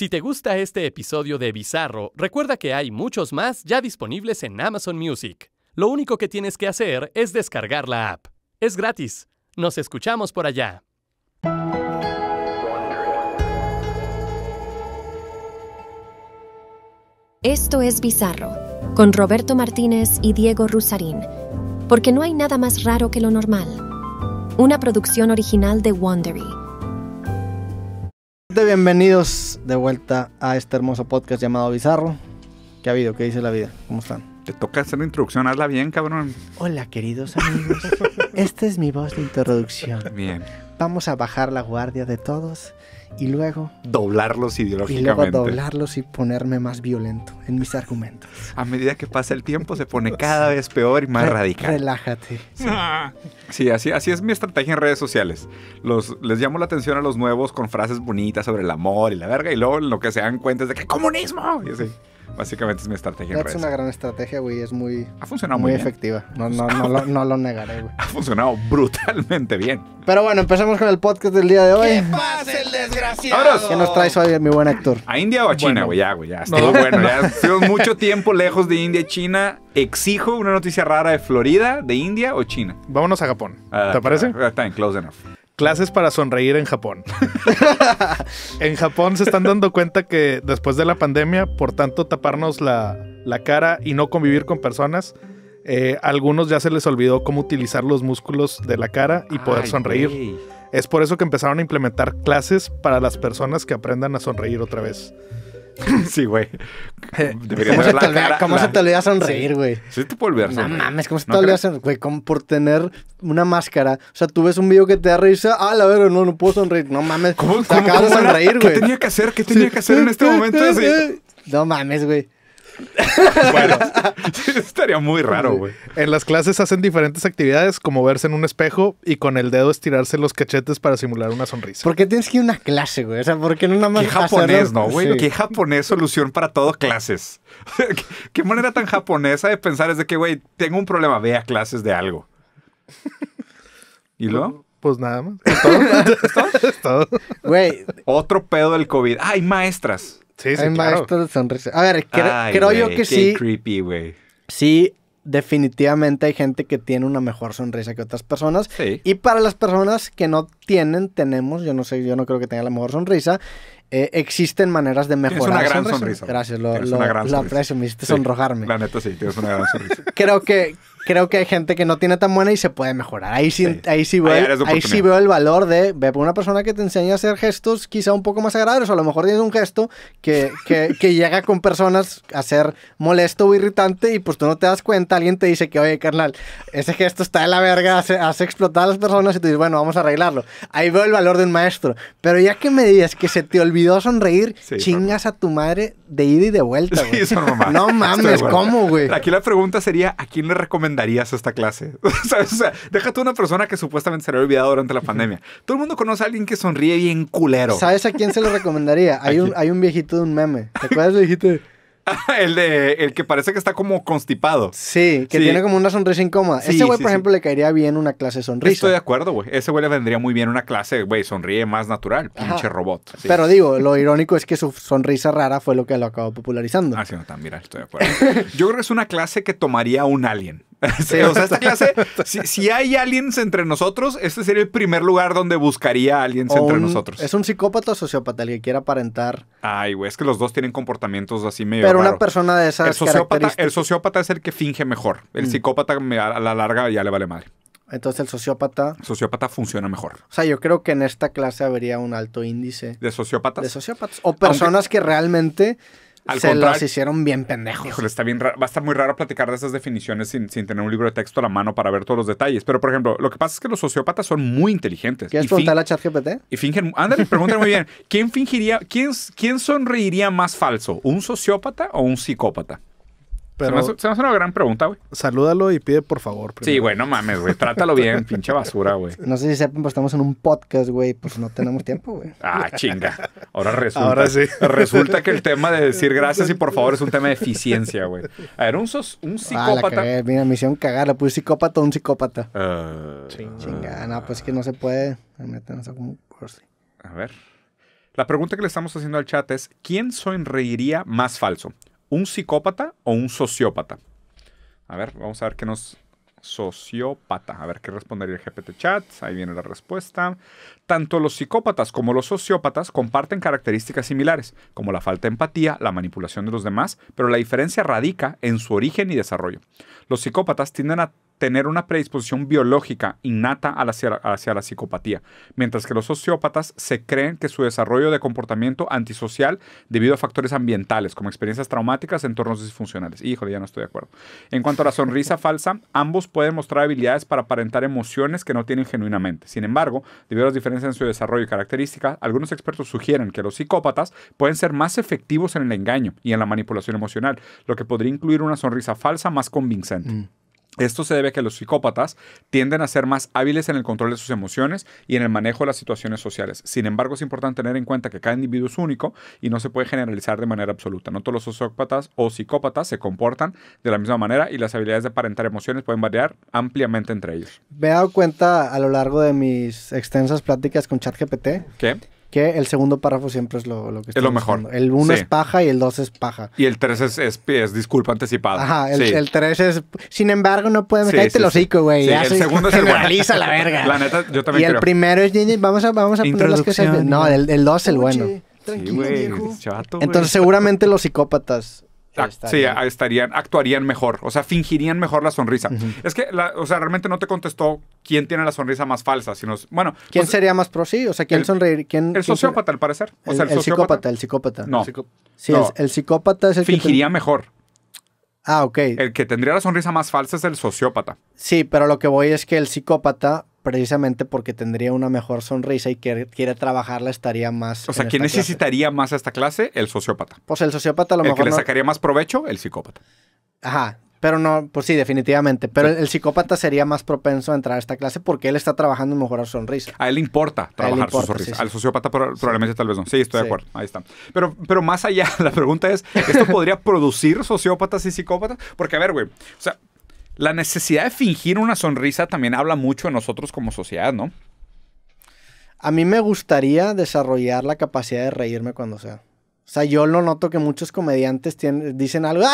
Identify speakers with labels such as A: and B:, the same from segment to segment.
A: Si te gusta este episodio de Bizarro, recuerda que hay muchos más ya disponibles en Amazon Music. Lo único que tienes que hacer es descargar la app. Es gratis. Nos escuchamos por allá.
B: Esto es Bizarro, con Roberto Martínez y Diego Rusarín, porque no hay nada más raro que lo normal. Una producción original de Wondery. Bienvenidos de vuelta a este hermoso podcast llamado Bizarro. ¿Qué ha habido? ¿Qué dice la vida? ¿Cómo están?
C: Te toca hacer la introducción, hazla bien, cabrón. Hola, queridos amigos.
B: Esta es mi voz de introducción. Bien. Vamos a bajar la guardia de todos y luego
C: doblarlos ideológicamente. Y luego doblarlos
B: y ponerme más violento en mis argumentos.
C: A medida que pasa el tiempo se pone cada vez peor y más radical.
B: Relájate.
C: Sí, así, así, es mi estrategia en redes sociales. Los, les llamo la atención a los nuevos con frases bonitas sobre el amor y la verga y luego lo que se dan cuenta es de que comunismo. Básicamente es mi estrategia. Es una
B: gran estrategia, güey. Es muy.
C: Ha funcionado muy, efectiva. No, no,
B: no, lo, negaré, güey.
C: Ha funcionado brutalmente bien.
B: Pero bueno, empezamos con el podcast del día de hoy. ¿Qué pasa,
A: el desgraciado? ¡Vámonos!
C: ¿Qué nos
B: traes hoy, mi buen actor?
C: ¿A India o a China, güey? Ya, güey. Ya. Estuvo bueno. estuvimos mucho tiempo lejos de India y China. Exijo una noticia rara de Florida, de India o China. Vámonos a Japón. Ah, ¿Te parece? Ah, está en
A: close enough. Clases para sonreír en Japón. en Japón se están dando cuenta que después de la pandemia, por tanto taparnos la, cara y no convivir con personas, eh, algunos ya se les olvidó cómo utilizar los músculos de la cara y poder sonreír. Es por eso que empezaron a implementar clases para las personas que aprendan a sonreír otra vez. sí, güey. ¿Cómo, se te, olvida sonreír, güey? Sí. te puedo olvidar No mames, ¿cómo se te, olvida
B: sonreír? Güey, como por tener una máscara. O sea, tú ves un video que te da risa. Ah, la verdad no, no puedo sonreír. No mames, ¿Cómo, te acabas de sonreír, güey. ¿Qué tenía
C: que hacer? ¿Qué tenía que
A: hacer en este momento? No mames, güey.
C: bueno, estaría muy raro,
A: güey. En las clases hacen diferentes actividades, como verse en un espejo y con el dedo estirarse los cachetes para simular una sonrisa. ¿Por qué tienes que ir a una clase, güey? O sea, porque qué no una más Qué japonés, ¿no, güey? Qué
C: japonés solución para todo clases. ¿Qué, manera tan japonesa de pensar es de que, güey, tengo un problema, vea clases de algo. ¿Y luego? Pues nada más. Güey. Otro pedo del COVID. ¡Ay, maestras! Hay de
B: sonrisa. A ver, creo yo que sí. Sí, definitivamente hay gente que tiene una mejor sonrisa que otras personas. Y para las personas que no tienen, tenemos, yo no sé, yo no creo que tenga la mejor sonrisa. Eh, existen maneras de mejorar. Tienes una gran sonrisa. Gracias,
C: lo, lo, aprecio, me hiciste sonrojarme. La neta sí, tienes una gran
B: sonrisa. creo que, creo que hay gente que no tiene tan buena y se puede mejorar. Ahí sí, Ahí, sí veo, ahí, sí veo el valor de, una persona que te enseña a hacer gestos quizá un poco más agradables, o a lo mejor tienes un gesto que, que, llega con personas a ser molesto o irritante y pues tú no te das cuenta, alguien te dice que, oye, carnal, ese gesto está de la verga, hace, explotar a las personas y tú dices, bueno, vamos a arreglarlo. Ahí veo el valor de un maestro. Pero ya que me digas que se te olvidó sonreír, chingas a tu madre de ida y de vuelta, güey. no mames, ¿cómo,
C: güey? Aquí la pregunta sería, ¿a quién le recomendarías recomendarías esta clase? ¿Sabes? O sea, déjate una persona que supuestamente se había olvidado durante la pandemia. Todo el mundo conoce a alguien que sonríe bien culero.
B: ¿Sabes a quién se lo recomendaría? Hay, un, hay un viejito de un meme. ¿Te acuerdas del viejito?
C: el, de, el que parece que está como constipado. Sí, que tiene como
B: una sonrisa incómoda. coma. ese güey, por ejemplo, le caería bien una clase de sonrisa. Estoy
C: de acuerdo, güey. Ese güey le vendría muy bien una clase, güey, sonríe más natural, pinche robot. Pero digo, lo
B: irónico es que su sonrisa rara fue lo que lo acabó popularizando. Ah, sí, no, tan viral,
C: estoy de acuerdo. Yo creo que es una clase que tomaría un alien. sí, o sea, esta clase, si, hay aliens entre nosotros, este sería el primer lugar donde buscaría alguien entre nosotros. Es
B: un psicópata o sociópata el que quiera aparentar.
C: Ay, güey, es que los dos tienen comportamientos así medio. Pero una
B: persona de esas. El sociópata, el
C: sociópata es el que finge mejor. El mm. psicópata a la larga ya le vale mal.
B: Entonces el sociópata.
C: El sociópata funciona mejor.
B: O sea, yo creo que en esta clase habría un alto índice.
C: ¿De sociópatas? De sociópatas. O personas que
B: realmente se los hicieron bien pendejos.
C: está bien Va a estar muy raro platicar de esas definiciones sin, tener un libro de texto a la mano para ver todos los detalles. Pero, por ejemplo, lo que pasa es que los sociópatas son muy inteligentes. ¿Quieres preguntar a ChatGPT? Y fingen. Ándale, pregúntale muy bien. ¿Quién fingiría, quién, quién sonreiría más falso? ¿Un sociópata o un psicópata? se me,
A: hace, una gran pregunta, güey. Salúdalo y pide por favor.
C: Sí, güey, no mames, güey. Trátalo bien, pinche basura, güey. No
A: sé si sepan,
B: pero estamos en un podcast, güey. Pues no tenemos tiempo, güey. Ah,
C: chinga. Ahora resulta. sí. Resulta que el tema de decir gracias y por favor es un tema de eficiencia, güey. A ver, un, psicópata. Ah, la
B: Mira, misión cagar. pues psicópata o un psicópata.
C: Ah.
B: chinga. No, pues que no se puede.
C: A ver. La pregunta que le estamos haciendo al chat es: ¿quién sonreiría más falso? un psicópata o un sociópata. A ver, vamos a ver qué nos... Sociópata. A ver qué respondería el GPT Chat. Ahí viene la respuesta. Tanto los psicópatas como los sociópatas comparten características similares, como la falta de empatía, la manipulación de los demás, pero la diferencia radica en su origen y desarrollo. Los psicópatas tienden a tener una predisposición biológica innata hacia, la psicopatía, mientras que los sociópatas se creen que su desarrollo de comportamiento antisocial debido a factores ambientales, como experiencias traumáticas, entornos disfuncionales. Híjole, ya no estoy de acuerdo. En cuanto a la sonrisa falsa, ambos pueden mostrar habilidades para aparentar emociones que no tienen genuinamente. Sin embargo, debido a las diferencias en su desarrollo y características, algunos expertos sugieren que los psicópatas pueden ser más efectivos en el engaño y en la manipulación emocional, lo que podría incluir una sonrisa falsa más convincente. Mm. Esto se debe a que los psicópatas tienden a ser más hábiles en el control de sus emociones y en el manejo de las situaciones sociales. Sin embargo, es importante tener en cuenta que cada individuo es único y no se puede generalizar de manera absoluta. No todos los psicópatas o psicópatas se comportan de la misma manera y las habilidades de aparentar emociones pueden variar ampliamente entre ellos.
B: Me he dado cuenta a lo largo de mis extensas pláticas con ChatGPT ¿Qué? Que el segundo párrafo siempre es lo, que Es lo mejor. El uno es paja y el dos es paja.
C: Y el tres es, es, disculpa anticipada. Ajá, el, tres es.
B: Sin embargo, no pueden. Sí, te el hocico, güey. el segundo es el bueno. la
C: verga. La neta, yo también Y el
B: primero es. Vamos a, vamos a poner las No, el, dos es el bueno.
C: güey. chato, Entonces,
B: seguramente los psicópatas
C: Sí, estarían, actuarían mejor, o sea, fingirían mejor la sonrisa. Es que, o sea, realmente no te contestó quién tiene la sonrisa más falsa, sino,
B: bueno. ¿Quién sería más pro sí? O sea, ¿quién sonreír? ¿Quién, el sociópata, al parecer. O sea, el, psicópata, el psicópata. No. El, psicópata es el Fingiría
C: mejor. Ah, ok. El que tendría la sonrisa más falsa es el sociópata.
B: Sí, pero lo que voy es que el psicópata precisamente porque tendría una mejor sonrisa y quiere, quiere trabajarla, estaría más. O sea, ¿quién necesitaría
C: más a esta clase? El sociópata. Pues
B: el sociópata a lo mejor. El que le sacaría
C: más provecho, el psicópata.
B: Ajá. Pero no, pues sí, definitivamente. Pero el, psicópata sería más propenso a entrar a esta clase porque él está trabajando en mejorar su sonrisa.
C: A él le importa trabajar su sonrisa. Al sociópata probablemente tal vez no. Sí, estoy de acuerdo. Ahí está. Pero, pero más allá, la pregunta es, ¿esto podría producir sociópatas y psicópatas? Porque, a ver, güey, o sea, la necesidad de fingir una sonrisa también habla mucho de nosotros como sociedad, ¿no?
B: A mí me gustaría desarrollar la capacidad de reírme cuando sea. O sea, yo lo noto que muchos comediantes tienen, dicen algo.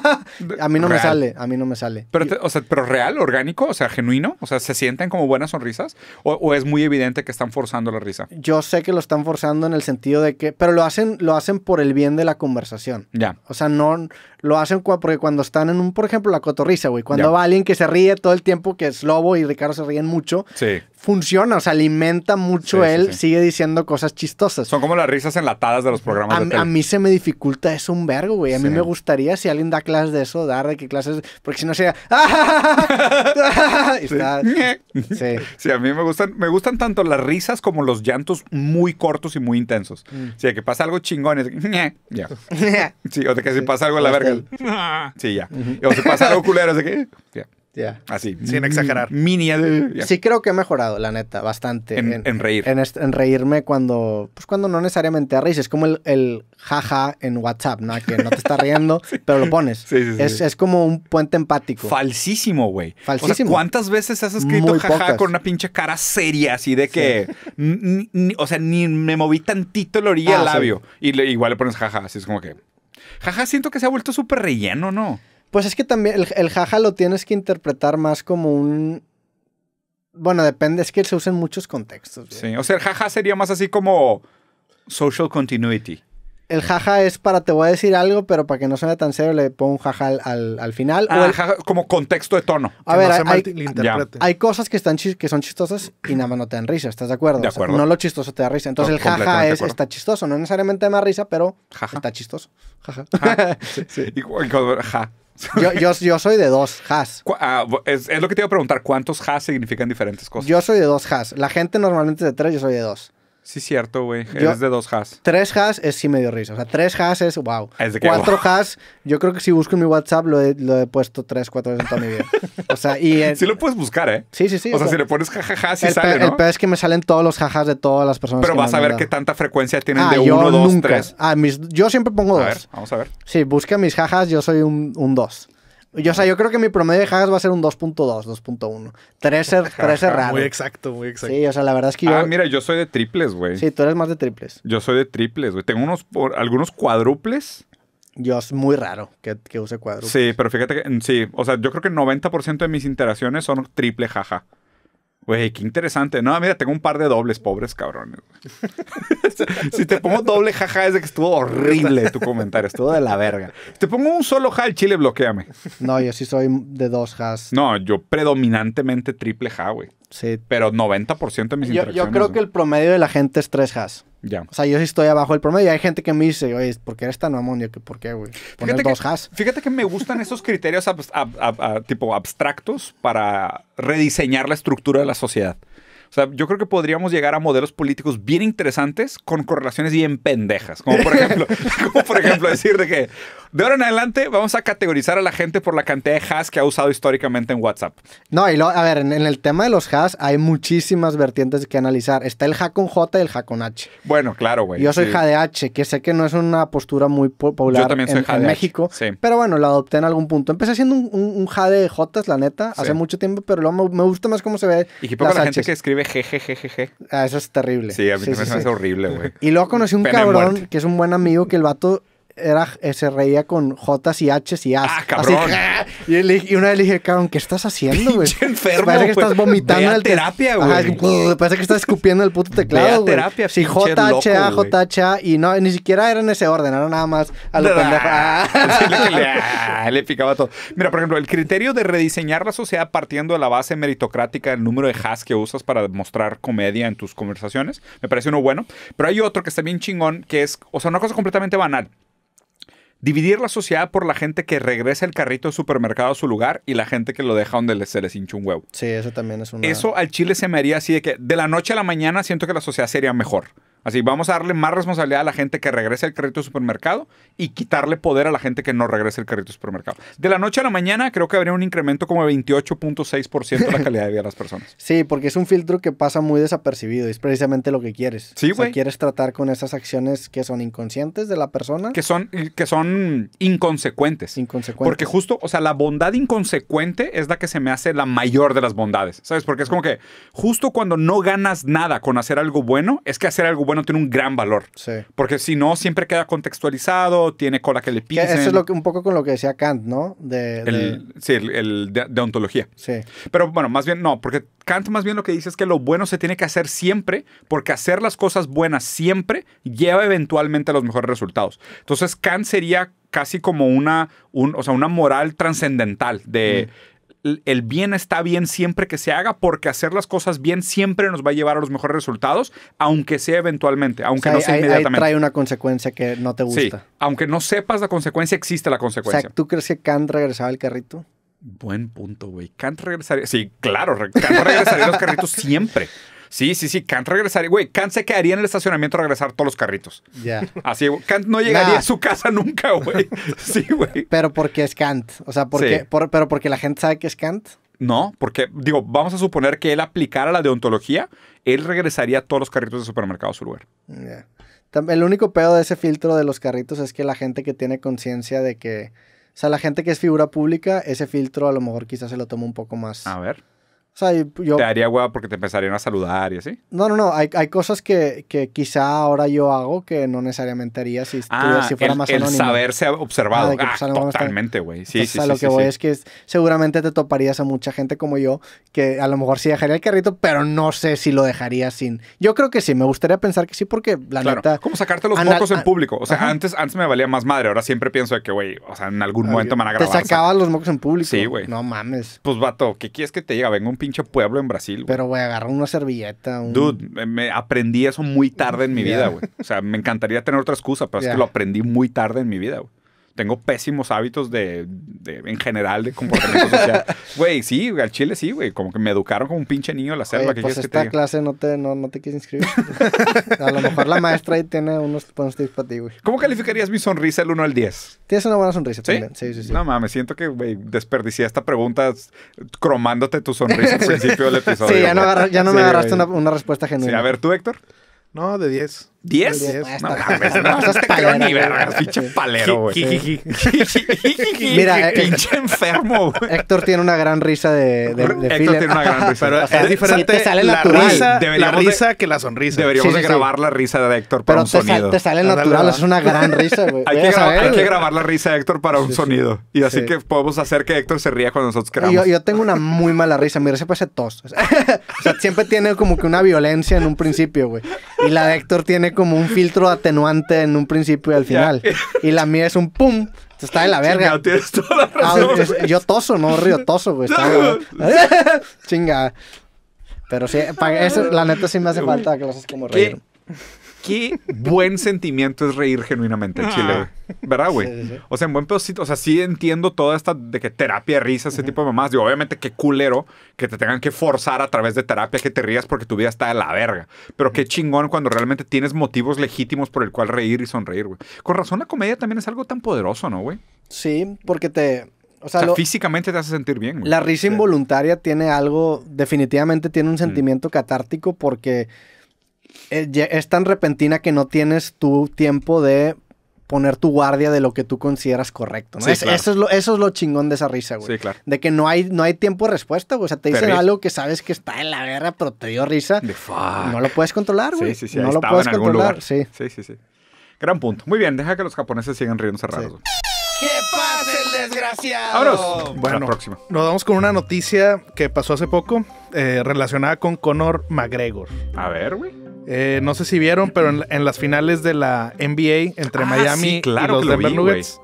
B: A mí no me sale, a mí no me sale.
C: Pero, o sea, pero real, orgánico, o sea, genuino. O sea, ¿se sienten como buenas sonrisas? O, es muy evidente que están forzando la risa?
B: Yo sé que lo están forzando en el sentido de que. Pero lo hacen, lo hacen por el bien de la conversación. Ya. O sea, no lo hacen porque cuando están en un, por ejemplo, la cotorriza, güey. Cuando va alguien que se ríe todo el tiempo, que es Lobo y Ricardo se ríen mucho. Sí funciona, o sea, alimenta mucho él, sigue diciendo cosas chistosas.
C: Son como las risas enlatadas de los programas. A, de tele. a mí
B: se me dificulta eso un vergo, güey. A mí me gustaría, si alguien da clases de eso, dar de qué clases, porque si no sería...
C: sí. a mí me gustan, me gustan tanto las risas como los llantos muy cortos y muy intensos. O mm. sea, que pasa algo chingón, es... ya. sí, o de que si pasa algo a la verga. Sí, ya. O si pasa algo culero, es de que...
A: Así, sin exagerar.
B: Mm, mini. Eh, sí creo que he mejorado, la neta, bastante. En, en, en reírme cuando, pues cuando no necesariamente reís. Es como el, jaja en WhatsApp, ¿no? Que no te estás riendo, pero lo pones. es, como un puente empático.
C: Falsísimo, güey. Falsísimo. ¿cuántas veces has escrito jaja con una pinche cara seria así de que, o sea, ni me moví tantito la orilla del ah, labio? Y igual le pones jaja, así es como que... Jaja, siento que se ha vuelto súper relleno, ¿no?
B: Pues es que también el, jaja lo tienes que interpretar más como un. Bueno, depende, es que se usa en muchos
C: contextos. Sí, o sea, el jaja sería más así como social continuity
B: el jaja es para te voy a decir algo, pero para que no suene tan serio, le pongo un jaja al, al, final. Ah, o el...
C: jaja, como contexto de tono. A ver,
B: hay, cosas que, están chis, que son chistosas y nada más no te dan risa, ¿estás de acuerdo? De acuerdo. no lo chistoso te da risa. Entonces el jaja es, está chistoso, no necesariamente más risa, pero jaja. está chistoso. Jaja. Sí, sí. Y, yo, yo, soy de dos
C: has. Ah, es, lo que te iba a preguntar, ¿cuántos has significan diferentes cosas? Yo
B: soy de dos has. La gente normalmente es de tres, yo soy de dos.
C: Sí, cierto, güey. Es de dos has.
B: Tres has es sí medio risa. O sea, tres has es wow. Es de cuatro has, yo creo que si busco en mi WhatsApp lo he, lo he puesto tres, cuatro veces
C: en toda mi vida. O sea, y. sí lo puedes buscar, ¿eh? Sí, sí, sí. O, sea, si le pones jajaja, sí sale, ¿no? El peor
B: es que me salen todos los jajas de todas las personas. Pero vas a ver qué
C: tanta frecuencia tienen ah, de uno, dos, tres.
B: Ah, mis, yo siempre pongo dos. A ver, vamos a ver. Sí, busca mis jajas, yo soy un, un dos. Yo, o sea, yo creo que mi promedio de jajas va a ser un 2.2, 2.1. 13, raros. raro. Muy exacto, muy exacto. Sí, o sea, la verdad
C: es que yo. Ah, mira, yo soy de triples, güey. Sí,
B: tú eres más de triples.
C: Yo soy de triples, güey. Tengo unos, por, algunos cuádruples.
B: Yo es muy raro que, que use cuádruples.
C: Sí, pero fíjate que, mm, sí, o sea, yo creo que el 90% de mis interacciones son triple jaja. Güey, qué interesante. No, mira, tengo un par de dobles, pobres cabrones. si te pongo doble jaja es de que estuvo horrible tu comentario, estuvo de la verga. Si te pongo un solo ja, el chile bloqueame. No, yo sí soy de
B: dos jas.
C: No, yo predominantemente triple ja, güey. Sí. Pero 90% de mis yo, Yo creo que el
B: promedio de la gente es 3 has. Ya. O sea, yo sí estoy abajo del promedio. hay gente que me dice, oye, ¿por qué eres tan mamón? ¿por qué, güey? Poner fíjate que, has.
C: Fíjate que me gustan esos criterios tipo abstractos para rediseñar la estructura de la sociedad. O sea, yo creo que podríamos llegar a modelos políticos bien interesantes con correlaciones bien pendejas. Como por como por ejemplo decir de que, de ahora en adelante vamos a categorizar a la gente por la cantidad de hash que ha usado históricamente en WhatsApp.
B: No, y a ver, en, el tema de los hash hay muchísimas vertientes que analizar. Está el hack con J y el hack con H.
C: Bueno, claro, güey. Yo soy de
B: H, que sé que no es una postura muy popular Yo también soy en, México, sí. pero bueno, la adopté en algún punto. Empecé siendo un, un, de la neta, hace mucho tiempo, pero luego me, gusta más cómo se ve. Y qué poco la gente que
C: escribe GGGGG.
B: Ah, eso es terrible. Sí, a mí me parece horrible, güey. Y luego conocí un cabrón que es un buen amigo que el vato era, eh, se reía con J y H y A. Ah, cabrón. y, una vez le dije, cabrón, ¿qué estás haciendo, güey? Parece que estás vomitando el terapia, güey. Parece que estás escupiendo el puto teclado. güey. terapia, Sí, J H A, J H A. Y no, ni siquiera era en ese orden, era nada más a lo pendejo. Ah.
C: Ah, le picaba todo. Mira, por ejemplo, el criterio de rediseñar la sociedad partiendo de la base meritocrática, el número de has que usas para mostrar comedia en tus conversaciones, me parece uno bueno. Pero hay otro que está bien chingón, que es, o sea, una cosa completamente banal dividir la sociedad por la gente que regresa el carrito al supermercado a su lugar y la gente que lo deja donde se les hincha un huevo. Sí, eso también es un. Eso al Chile se me haría así de que de la noche a la mañana siento que la sociedad sería mejor. Así, vamos a darle más responsabilidad a la gente que regrese al crédito de supermercado y quitarle poder a la gente que no regrese al crédito de supermercado. De la noche a la mañana creo que habría un incremento como de 28.6% de la calidad de vida de las personas.
B: Sí, porque es un filtro que pasa muy desapercibido y es precisamente lo que quieres. Sí, güey. quieres tratar con esas acciones que son inconscientes de la persona.
C: Que son, que son inconsecuentes. Inconsecuentes. Porque justo, o sea, la bondad inconsecuente es la que se me hace la mayor de las bondades. ¿Sabes? Porque es como que justo cuando no ganas nada con hacer algo bueno, es que hacer algo bueno no tiene un gran valor. Porque si no, siempre queda contextualizado, tiene cola que le pisen. eso es lo
B: que, un poco con lo que decía Kant, ¿no? De,
C: Sí, el, de, ontología. Sí. Pero bueno, más bien no, porque Kant más bien lo que dice es que lo bueno se tiene que hacer siempre, porque hacer las cosas buenas siempre lleva eventualmente a los mejores resultados. Entonces Kant sería casi como una, o sea, una moral trascendental de... Mm el bien está bien siempre que se haga, porque hacer las cosas bien siempre nos va a llevar a los mejores resultados, aunque sea eventualmente, aunque no sea inmediatamente. trae
B: una consecuencia que no te gusta. Sí,
C: aunque no sepas la consecuencia, existe la consecuencia.
B: O ¿tú crees que Kant regresaba al carrito?
C: Buen punto, güey. Kant regresaría. Sí, claro, Kant regresaría a los carritos siempre. Sí, sí, sí. Kant regresaría. Güey, Kant se quedaría en el estacionamiento a regresar todos los carritos. Ya. Así, Kant no llegaría a su
B: casa nunca, güey. Sí, güey. Pero porque es Kant. O sea, porque, por, pero porque la gente sabe que es Kant.
C: No, porque, digo, vamos a suponer que él aplicara la deontología, él regresaría a todos los carritos de supermercado a su lugar. Ya.
B: El único pedo de ese filtro de los carritos es que la gente que tiene conciencia de que. O sea, la gente que es figura pública, ese filtro a lo mejor quizás se lo toma un poco más. A ver sea,
C: yo... Te daría hueva porque te empezarían a saludar y así.
B: No, no, no. Hay, hay cosas que, que, quizá ahora yo hago que no necesariamente haría si, ah, fuera más anónimo. el saberse
C: observado. Ah, pues, totalmente, güey. Sí, pues, sí, sí, sea, lo que voy es
B: que seguramente te toparías a mucha gente como yo que a lo mejor sí dejaría el carrito, pero no sé si lo dejaría sin... Yo creo que sí. Me gustaría pensar que sí porque la neta... Como sacarte los mocos en público. O sea, antes,
C: antes me valía más madre. Ahora siempre pienso de que, güey, o sea, en algún momento me van a grabar. Te sacabas
B: los mocos en público. Sí, güey.
C: No mames. Pues, vato, ¿qué quieres que te diga? Vengo un pinche pueblo en Brasil. Güey.
B: Pero, güey, agarrar una servilleta. Un...
C: Dude, me, aprendí eso muy tarde en mi vida, güey. O sea, me encantaría tener otra excusa, pero es que lo aprendí muy tarde en mi vida, güey tengo pésimos hábitos de, en general de comportamiento social. Güey, sí, al chile sí, güey. Como que me educaron como un pinche niño la selva. Oye, pues esta
B: clase no te, no, no te quieres inscribir. a lo mejor la maestra ahí tiene unos, puntos para ti, güey.
C: ¿Cómo calificarías mi sonrisa del 1 al 10? Tienes una buena sonrisa ¿Sí? también. Sí, sí, sí. No mames, siento que, güey, desperdicié esta pregunta cromándote tu sonrisa al principio del episodio. Sí, ya no, ya no me agarraste una,
A: una, respuesta genuina. Sí, a ver, tú, Héctor. No, de 10. ¿Diez? No, no, ni pinche palero, güey. Mira,
C: pinche enfermo, Héctor tiene
B: una gran risa de, de, Héctor tiene una gran risa. Pero es diferente sale la risa, la risa
A: que la sonrisa. Deberíamos grabar la risa de Héctor para un sonido. Pero te sale natural, es una gran risa,
C: güey. Hay que grabar la risa de Héctor para un sonido. Y así que podemos hacer que Héctor se ría cuando nosotros queramos. Yo
B: tengo una muy mala risa, Mira, se parece tos. siempre tiene como que una violencia en un principio, güey. Y la de Héctor tiene como un filtro atenuante en un principio y al final. Y la mía es un pum. Está de la verga.
C: Ah, yo
B: toso, no río toso, güey. Chinga. Pero sí, la neta sí me hace falta que clases como reír.
C: Qué buen sentimiento es reír genuinamente en ah. Chile, ¿verdad, güey? O sea, en buen pedocito, o sea, sí entiendo toda esta de que terapia, risa, ese tipo de mamás. Y obviamente qué culero que te tengan que forzar a través de terapia que te rías porque tu vida está de la verga. Pero qué chingón cuando realmente tienes motivos legítimos por el cual reír y sonreír, güey. Con razón la comedia también es algo tan poderoso, ¿no, güey? Sí, porque te... O sea, físicamente te hace sentir bien. Güey. La risa
B: involuntaria tiene algo, definitivamente tiene un sentimiento catártico porque eh, es tan repentina que no tienes tu tiempo de poner tu guardia de lo que tú consideras correcto, ¿no? eso, es lo, eso es lo chingón de esa risa, güey. Sí, claro. De que no hay, no hay tiempo de respuesta, güey. O sea, te dicen algo que sabes que está en la guerra, pero
C: te dio risa. No lo puedes controlar, güey. Sí, sí, sí. No lo puedes controlar. Sí. sí, sí, Gran punto. Muy bien, deja que los japoneses
A: sigan riendo cerrados. ¡Qué pasa el desgraciado! ¡Vámonos! Bueno, la nos vamos con una noticia que pasó hace poco eh, relacionada con Conor McGregor. A ver, güey. Eh, no sé si vieron, pero en, las finales de la NBA entre ah, Miami y los Nuggets,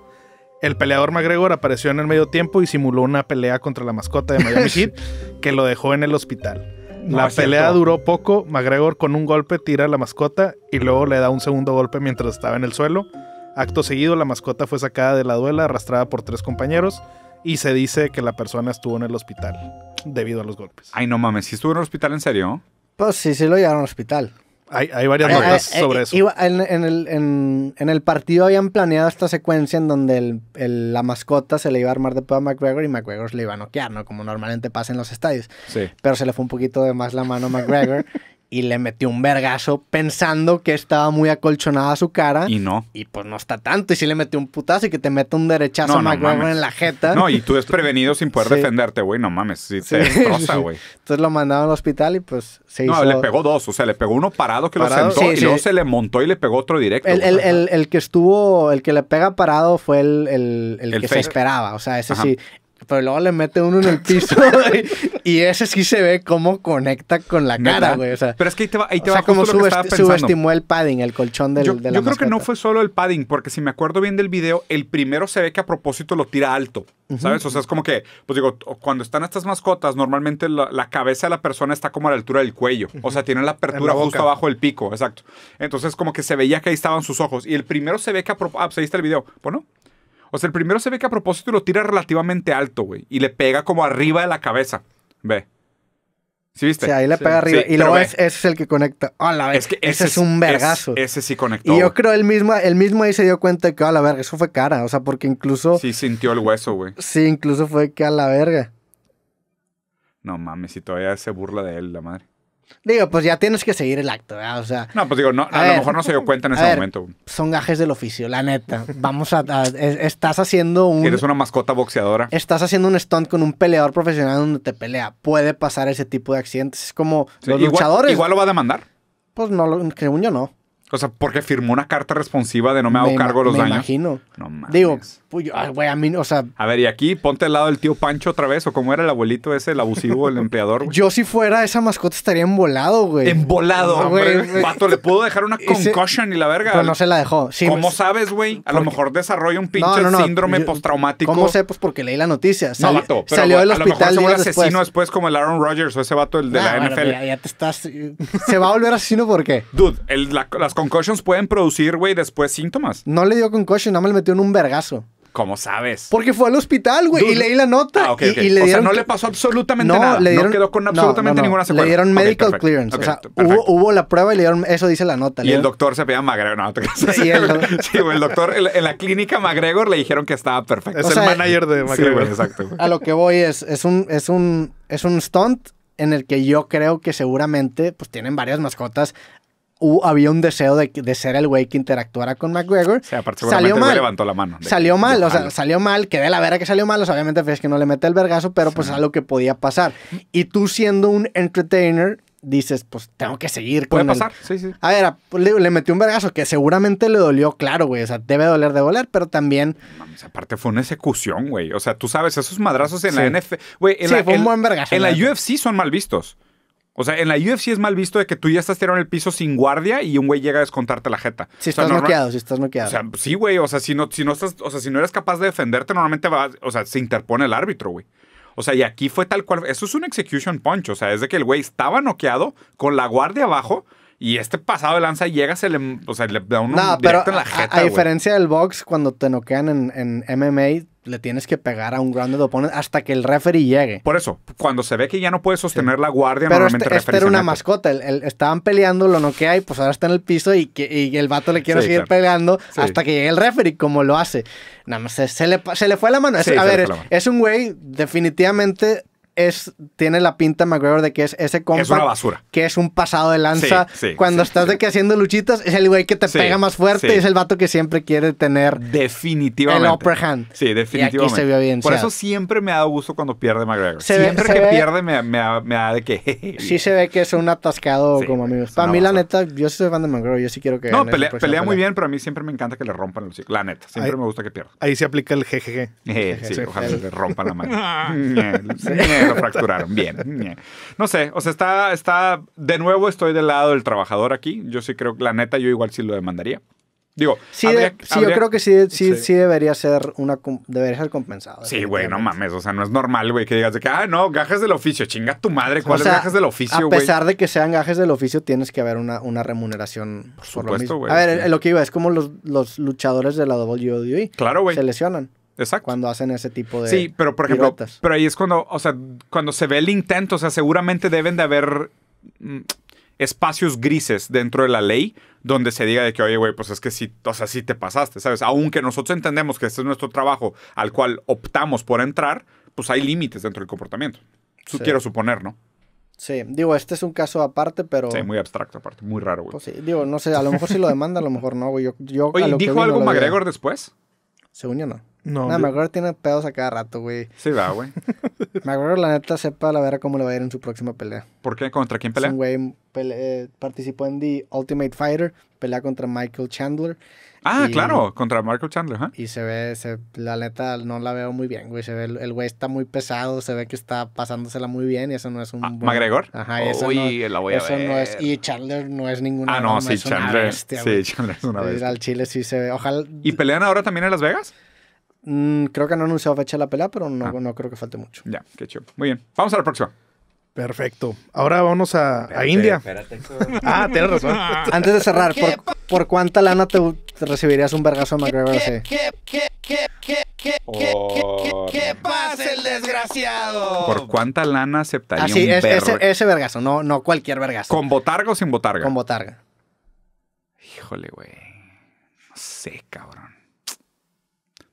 A: el peleador McGregor apareció en el medio tiempo y simuló una pelea contra la mascota de Miami Heat que lo dejó en el hospital.
C: la pelea
A: duró poco, McGregor con un golpe tira a la mascota y luego le da un segundo golpe mientras estaba en el suelo. Acto seguido, la mascota fue sacada de la duela, arrastrada por tres compañeros y se dice que la persona estuvo en el hospital debido a los golpes.
C: Ay, no mames, si estuvo en el hospital en serio.
A: Pues sí, sí lo llevaron al hospital. Hay, hay varias notas sobre eh,
B: eso. en, el, partido habían planeado esta secuencia en donde la mascota se le iba a armar de pedo a McGregor y McGregor se le iba a noquear, ¿no? Como normalmente pasa en los estadios. Sí. Pero se le fue un poquito de más la mano a McGregor y le metió un vergazo pensando que estaba muy acolchonada su cara. Y no. Y pues no está tanto. Y si le metió un putazo y que te mete un derechazo en la jeta. No, y tú
C: prevenido sin poder defenderte, güey. No mames, Entonces
B: lo mandaron al hospital y pues se hizo... No, le pegó
C: dos. O sea, le pegó uno parado que lo sentó luego se le montó y le pegó otro directo. El,
B: que estuvo, el que le pega parado fue el, que se esperaba. O sea, ese sí. Pero luego le mete uno en el
C: piso, y ese sí se ve cómo conecta con la cara, güey. O sea, pero es que ahí te va, como subestimó
B: el padding, el colchón del, yo, de la Yo creo
C: que no fue solo el padding, porque si me acuerdo bien del video, el primero se ve que a propósito lo tira alto, ¿sabes? O sea, es como que, pues digo, cuando están estas mascotas, normalmente la, cabeza de la persona está como a la altura del cuello. O sea, tiene la apertura justo abajo del pico, exacto. Entonces, como que se veía que ahí estaban sus ojos. Y el primero se ve que a propósito. Ah, pues ahí está el video. Bueno, pues o sea, el primero se ve que a propósito lo tira relativamente alto, güey. Y le pega como arriba de la cabeza. Ve. ¿Sí viste? Sí, ahí le pega arriba. y luego es,
B: ese es el que conecta.
C: la verga! ese, es un vergazo. ese sí conectó. Y yo
B: creo el mismo, él mismo ahí se dio cuenta de que, a la verga! Eso fue cara. O sea, porque incluso.
C: Sí, sintió el hueso, güey. Sí,
B: incluso fue que a la verga.
C: No mames, si todavía se burla de él, la madre.
B: Digo, pues ya tienes que seguir el acto, O sea.
C: No, pues digo, a, lo mejor no se dio cuenta en ese momento.
B: Son gajes del oficio, la neta. Vamos a, Estás haciendo un. Eres una
C: mascota boxeadora.
B: Estás haciendo un stunt con un peleador profesional donde te pelea. Puede pasar ese tipo de accidentes. Es como los luchadores. Igual lo va a demandar. Pues no, según yo no.
C: O sea, porque firmó una carta responsiva de no me hago cargo de los me Imagino. No mames.
B: Digo, pues,
C: a ver, y aquí ponte al lado del tío Pancho otra vez, o como era el abuelito ese, el abusivo, el empleador. Yo,
B: si fuera esa mascota, estaría envolado, güey. Embolado, Vato,
C: le pudo dejar una concussion y la verga. Pero no se la
B: dejó. Sí, ¿Cómo pues,
C: sabes, güey? A lo mejor desarrolla un pinche síndrome postraumático. ¿Cómo sé?
B: Pues porque leí la noticia. salió del a hospital. Lo mejor se asesino
C: después. como el Aaron Rodgers o ese vato, el de la NFL.
B: ya te estás. ¿Se va a volver asesino por qué?
C: Dude, las concussions pueden producir, güey, después síntomas.
B: No le dio concussion, nada más le metió en un vergazo.
C: ¿Cómo sabes? Porque fue
B: al hospital, güey, y leí la nota. Ah, y, le dieron... O sea, no le
C: pasó absolutamente nada. No quedó con absolutamente ninguna secuela. Le dieron medical clearance. o sea, hubo,
B: la prueba y le dieron... Eso dice la nota. Y el
C: doctor se a Magregor. No, te... sí, el... sí, el doctor en la clínica McGregor le dijeron que estaba perfecto. Es el manager de McGregor. exacto. A
B: lo que voy es, es un, es un, es un stunt en el que yo creo que seguramente pues tienen varias mascotas había un deseo de, de ser el güey que interactuara con McGregor. aparte salió mal.
C: levantó la mano. salió mal, o sea,
B: salió mal, Quedé la vera que salió mal, o sea, obviamente pues, es que no le mete el vergazo, pero pues es algo que podía pasar. Y tú siendo un entertainer, dices, pues tengo que seguir Puede pasar, sí, sí. A ver, le, metió un vergazo que seguramente le dolió, claro, güey. O sea, debe doler de volar, pero también.
C: aparte fue una ejecución, güey. O sea, tú sabes, esos madrazos en la NF... Güey, fue un buen vergazo. En, la UFC son mal vistos. O sea, en la UFC es mal visto de que tú ya estás tirado en el piso sin guardia y un güey llega a descontarte la jeta. Si estás noqueado,
B: si estás noqueado. O sea,
C: sí, güey. O sea, si no, si no estás, o sea, si no eres capaz de defenderte, normalmente va, o sea, se interpone el árbitro, güey. O sea, y aquí fue tal cual. Eso es un execution punch. O sea, es de que el güey estaba noqueado con la guardia abajo. Y este pasado de lanza llega, se le, o sea, le da un no, en la jeta. A, a diferencia
B: del box, cuando te noquean en, en MMA, le tienes que pegar a un grounded opponent hasta que el referee llegue.
C: Por eso, cuando se ve que ya no puede sostener la guardia, Pero normalmente este, este era una
B: mascota. estaban peleando, lo noquea y pues ahora está en el piso y, que, el vato le quiere seguir peleando hasta que llegue el referee, como lo hace. Nada más se, le, fue la mano. Es, a ver, es un güey definitivamente es, tiene la pinta McGregor de que es ese compa. Es una basura. Que es un pasado de lanza. Cuando estás de que haciendo luchitas, es el güey que te pega más fuerte. Es el vato que siempre quiere tener.
C: Definitivamente. El upper hand. Sí, definitivamente. Y se vio Por eso siempre me ha dado gusto cuando pierde McGregor. siempre que pierde me, me, da, de que. sí, se ve
B: que es un atascado como amigos. Para mí, la neta, yo soy fan de McGregor. Yo sí quiero que. No, pelea, muy
C: bien, pero a mí siempre me encanta que le rompan el La neta, siempre me gusta que pierda.
A: Ahí se aplica el jejeje sí, ojalá le rompan la mano. fracturaron.
C: Bien. No sé, o sea, está, está, de nuevo estoy del lado del trabajador aquí. Yo sí creo, la neta, yo igual sí lo demandaría. Digo, sí, sí yo creo que
B: sí, sí, debería ser una debería ser compensado.
C: Sí, güey, no mames. O sea, no es normal, güey, que digas de que, ah, no, gajes del oficio, chinga tu madre, ¿cuáles gajes del oficio, güey? A pesar
B: de que sean gajes del oficio, tienes que haber una, una remuneración por, supuesto, güey. A ver, lo que iba, es como los, los luchadores de la WWE. Claro, güey. Se lesionan. Exacto. Cuando hacen ese tipo de. Sí, pero por ejemplo,
C: pero ahí es cuando, o sea, cuando se ve el intento, o sea, seguramente deben de haber mm, espacios grises dentro de la ley donde se diga de que, oye, güey, pues es que si, o sea, sí te pasaste, ¿sabes? Aunque nosotros entendemos que este es nuestro trabajo al cual optamos por entrar, pues hay límites dentro del comportamiento. Quiero suponer, ¿no?
B: Sí, digo, este es un caso aparte, pero. Sí,
C: muy abstracto aparte, muy raro, güey. Pues sí, digo,
B: no sé, a lo mejor sí lo demanda, a lo mejor no, güey. Yo, Oye, ¿dijo algo McGregor
C: después? Según yo no. No, McGregor
B: tiene pedos a cada rato, güey. Sí va, güey. McGregor, la neta, sepa la verdad cómo le va a ir en su próxima pelea.
C: ¿Por qué? ¿Contra quién pelea? un
B: güey eh, participó en The Ultimate Fighter, pelea contra Michael Chandler.
C: Ah, claro, contra Michael Chandler,
B: Y se ve, se, la neta, no la veo muy bien, güey. Se ve, el güey está muy pesado, se ve que está pasándosela muy bien y eso no es un... Ah, buen... ¿McGregor? Ajá, eso no, eso no es... Y Chandler no es ninguna... Ah, no, sí, Chandler. sí, Chandler es una Ir Al Chile sí se ve, ojalá... ¿Y pelean ahora también en Las Vegas? Mm, creo que no anunció anunciado fecha de la pelea, pero no, ah. no creo que falte mucho. Ya,
C: qué chido. Muy bien. Vamos a la próxima.
A: Perfecto.
B: Ahora vamos a, a India. Espérate, ah, tienes razón. Antes de cerrar, ¿por, ¿por cuánta lana te, recibirías un vergazo de McGregor
A: ¿Qué, pasa el desgraciado? ¿Por
C: cuánta lana aceptaría así, un es, ese, ese, vergazo, no, no cualquier vergazo. ¿Con botarga o sin botarga? Con botarga. Híjole, güey. No sé, cabrón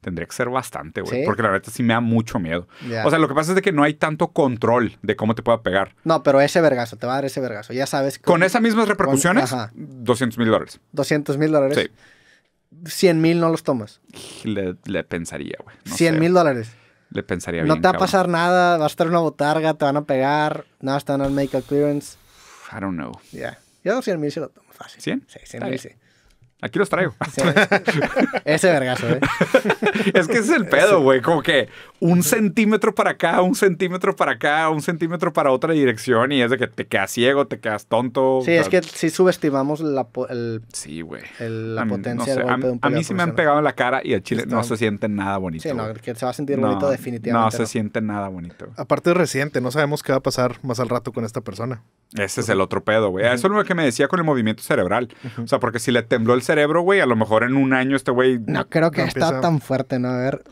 C: tendría que ser bastante, güey. Porque la verdad sí me da mucho miedo. O sea, lo que pasa es de que no hay tanto control de cómo te pueda pegar.
B: No, pero ese vergazo, te va a dar ese vergazo. Ya sabes. Que... Con esas
C: mismas repercusiones, 200 mil dólares.
B: 200 mil dólares. Sí. 100 mil no los tomas.
C: Le, pensaría, güey. 100 mil dólares. Le pensaría bien. No te va a pasar
B: nada, Vas a estar una botarga, te van a pegar, nada, no, te van a make a clearance.
C: I don't know. ya Yo 100 mil sí lo tomo fácil. ¿100? Sí, 100 mil sí. Aquí los traigo.
B: ese vergazo, ¿eh?
C: Es que ese es el pedo, güey. Como que un centímetro para acá, un centímetro para acá, un centímetro para otra dirección y es de que te quedas ciego, te quedas tonto. Sí, es que sí subestimamos la, potencia a, de un A mí sí me han pegado en la cara y el chile no se siente nada bonito. Sí, no,
A: que se va a sentir bonito definitivamente. No se
C: siente nada bonito.
A: Aparte de reciente, no sabemos qué va a pasar más al rato con esta persona.
C: Ese es el otro pedo, güey. Eso es lo que me decía con el movimiento cerebral. O sea, porque si le tembló el cerebro cerebro, güey, a lo mejor en un año este güey. No creo que haya está tan
B: fuerte, ¿no? A ver.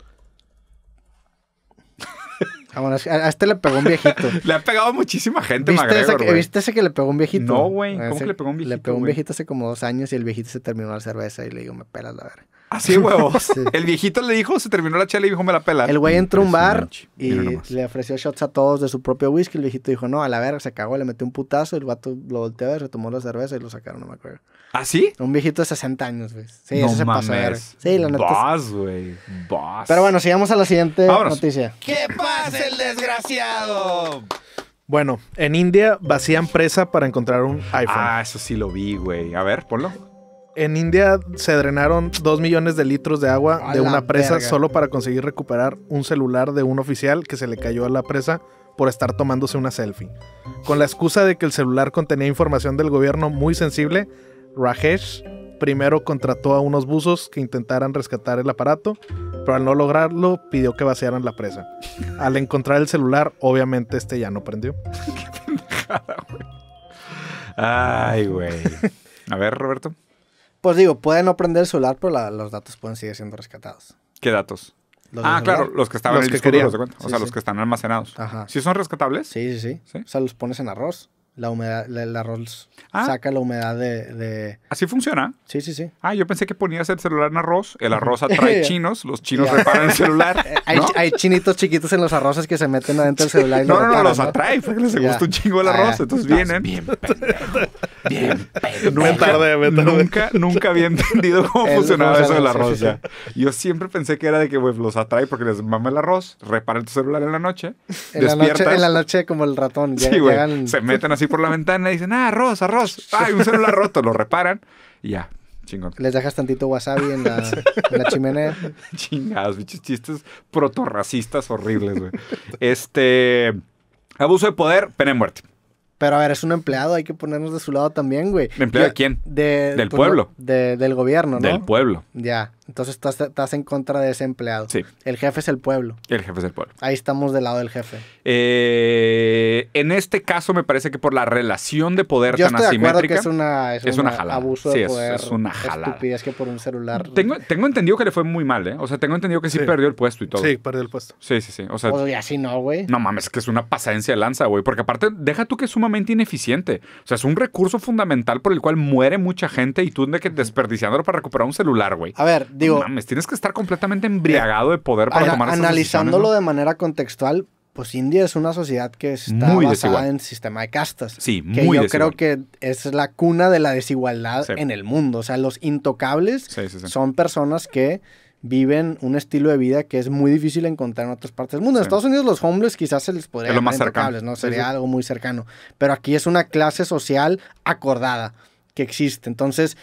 C: a, este le pegó un viejito. le ha pegado muchísima gente, ¿Viste ese, ¿Viste
B: ese que le pegó un viejito? No, güey. ¿Cómo que le pegó un viejito? Le pegó un viejito hace como dos años y el viejito se terminó la cerveza y le digo, me pelas la verga. Así huevos. El
C: viejito le dijo, se terminó la chela y dijo, me la pela. El güey entró a un bar
B: y le ofreció shots a todos de su propio whisky. El viejito dijo, no, a la verga, se cagó, le metió un putazo. El vato lo volteó y retomó la cerveza y lo sacaron, no me acuerdo. ¿Ah, sí? Un viejito de 60 años, güey. Sí, no eso Sí, la neta. Boss,
A: güey. Boss. Pero bueno, sigamos a la siguiente noticia. ¿Qué pasa, el desgraciado? Bueno, en India vacían presa para encontrar un iPhone. Ah, eso sí lo vi, güey. A ver, ponlo. En India se drenaron 2 millones de litros de agua de una presa solo para conseguir recuperar un celular de un oficial que se le cayó a la presa por estar tomándose una selfie. Con la excusa de que el celular contenía información del gobierno muy sensible, Rajesh primero contrató a unos buzos que intentaran rescatar el aparato, pero al no lograrlo pidió que vaciaran la presa. Al encontrar el celular, obviamente este ya no prendió.
C: Ay, güey. A ver, Roberto.
B: Pues digo, pueden no prender el celular, pero los datos pueden seguir siendo rescatados.
C: ¿Qué datos? ah, claro, los que estaban los en el que o sea, los que están almacenados. Ajá. ¿Sí
B: son rescatables? Sí, sí, sí, O sea, los pones en arroz. La humedad, el arroz ah. saca la humedad de, ¿Así funciona? Sí, sí, sí. Ah, yo pensé que ponías el celular en arroz,
C: el arroz atrae
B: chinos, los chinos reparan el celular. Hay, chinitos chiquitos en los arroces que se meten adentro del celular y No, lo no, no, los atrae porque les gusta un chingo el arroz, ah, entonces vienen.
A: nunca,
C: Nunca, había entendido cómo funcionaba eso del arroz. Yo siempre pensé que era de que los atrae porque les mama el arroz, reparan tu celular en la noche, en La noche, como el ratón.
B: se
C: meten así por la ventana y dicen, ah, arroz, arroz. Ay, un celular roto, lo reparan y ya, Chingón.
B: Les dejas tantito wasabi en la, chimenea.
C: Chingados, bichos chistes protorracistas horribles, güey. Este. Abuso de poder, pena de muerte.
B: Pero a ver, es un empleado, hay que ponernos de su lado también, güey. ¿Empleado de quién? del pues, pueblo. del gobierno, ¿no? Del pueblo. Ya. Entonces estás, estás, en contra de ese empleado. Sí. El jefe es el pueblo. El jefe es el pueblo. Ahí estamos del lado del jefe.
C: Eh, en este caso me parece que por la relación de poder tan asimétrica. es una, es, es una, abuso de poder. Es, es una jalada.
B: Estupidez que por un celular.
C: Tengo, tengo entendido que le fue muy mal, ¿eh? O sea, tengo entendido que sí, perdió el puesto y todo. Sí, perdió el puesto. Sí, sí, sí. O sea, así no, güey. No mames, que es una pasadencia de lanza, güey. Porque aparte, deja tú que es sumamente ineficiente. O sea, es un recurso fundamental por el cual muere mucha gente y tú de que desperdiciándolo para recuperar un celular, güey. A ver, tienes que estar completamente embriagado de poder
A: para Analizándolo de
B: manera contextual, pues India es una sociedad que está basada en sistema de castas.
A: Sí, que yo creo
B: que es la cuna de la desigualdad en el mundo. O sea, los intocables son personas que viven un estilo de vida que es muy difícil encontrar en otras partes del mundo. En Estados Unidos los hombres quizás se les podría llamar intocables, ¿no? Sería algo muy cercano. Pero aquí es una clase social acordada que existe. Entonces,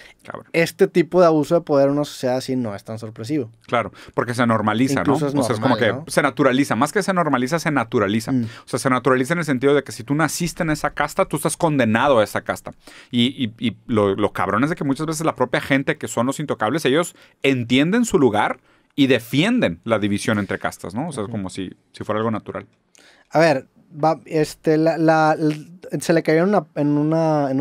B: este tipo de abuso de poder en una sociedad así no es tan sorpresivo.
C: Claro, porque se normaliza, ¿no? o sea, es como que se naturaliza. Más que se normaliza, se naturaliza. Mm. O sea, se naturaliza en el sentido de que si tú naciste en esa casta, tú estás condenado a esa casta. Y, lo, cabrón es de que muchas veces la propia gente que son los intocables, ellos entienden su lugar y defienden la división entre castas, ¿no? O sea, es como si, si fuera algo natural. A ver,
B: va, este, la, la, se le cayó en, una, en,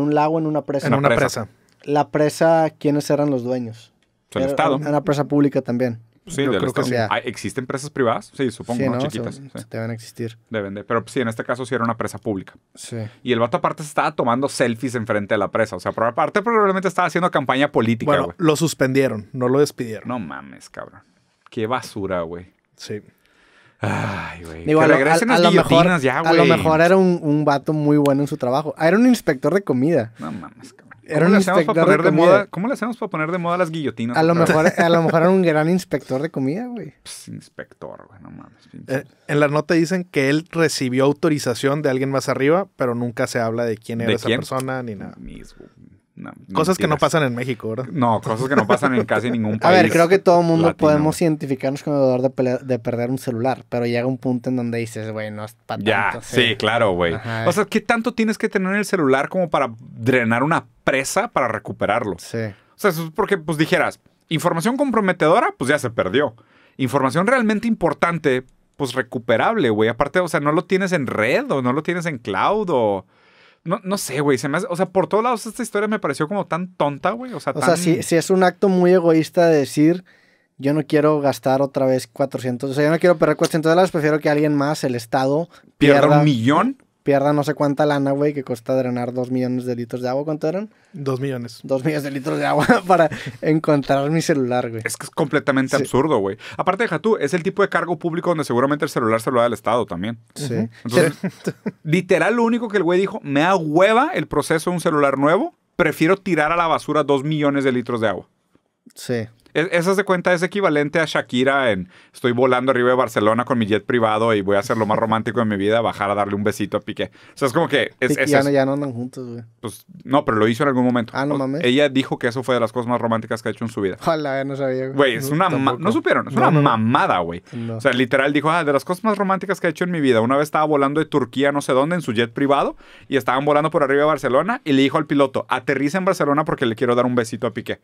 B: un lago, en una presa. En una presa. La presa, ¿quiénes eran los dueños? El estado en Una presa pública también. Pues sí, de creo que
C: ¿Existen presas privadas? Sí, supongo, Chiquitas. deben existir. Deben de. Pero sí, en este caso sí era una presa pública. Sí. Y el vato aparte estaba tomando selfies enfrente de la presa. O sea, por aparte probablemente estaba haciendo campaña política, Bueno,
A: lo suspendieron, no lo despidieron. No mames, cabrón.
C: Qué basura, güey. Sí. Ay, güey. regresen las guillotinas ya, güey. A lo mejor
B: era un, un, vato muy bueno en su trabajo. Era un inspector de comida.
C: No mames, cabrón. ¿Cómo, le hacemos para poner de, moda, ¿Cómo le hacemos para poner de moda las guillotinas? A lo, mejor, a lo mejor era un
B: gran inspector de
A: comida, güey.
C: inspector, güey, no mames.
A: Eh, en la nota dicen que él recibió autorización de alguien más arriba, pero nunca se habla de quién era esa persona ni nada cosas que no pasan en México, ¿verdad? No, cosas que no pasan en casi ningún país. A ver, creo que todo el mundo podemos
B: identificarnos con el dolor de, perder un celular, pero llega un punto en donde dices, güey, no es para Ya,
C: sí, sí, claro, güey. O sea, ¿qué tanto tienes que tener en el celular como para drenar una presa para recuperarlo? Sí. O sea, eso es porque, pues dijeras, información comprometedora, pues ya se perdió. Información realmente importante, pues recuperable, güey. Aparte, o sea, no lo tienes en red o no lo tienes en cloud o no, no sé, güey. o sea, por todos lados esta historia me pareció como tan tonta, güey. O sea, o sea sí,
B: es un acto muy egoísta de decir yo no quiero gastar otra vez 400, o sea, yo no quiero perder 400 dólares, prefiero que alguien más, el Estado, pierda, pierda un millón pierda no sé cuánta lana, güey, que cuesta drenar dos millones de litros de agua. ¿Cuánto eran? Dos millones. Dos millones de litros de agua para encontrar mi celular, güey. Es
C: que es completamente absurdo, güey. Aparte, de tú, es el tipo de cargo público donde seguramente el celular se lo da al Estado también. Sí. Entonces, literal, lo único que el güey dijo, me da hueva el proceso de un celular nuevo, prefiero tirar a la basura dos millones de litros de agua. Sí. E-, eso de cuenta es equivalente a Shakira en estoy volando arriba de Barcelona con mi jet privado y voy a hacer lo más romántico de mi vida, bajar a darle un besito a Piqué. O sea, es como que...
B: ya, no, andan juntos, güey.
C: Pues no, pero lo hizo en algún momento. Ah, no Ella dijo que eso fue de las cosas más románticas que ha hecho en su vida.
B: Ojalá, no sabía, güey. es una... No supieron, es una mamada, güey.
C: O sea, literal dijo, ah, de las cosas más románticas que ha hecho en mi vida. Una vez estaba volando de Turquía, no sé dónde, en su jet privado y estaban volando por arriba de Barcelona y le dijo al piloto, aterriza en Barcelona porque le quiero dar un besito a Piqué.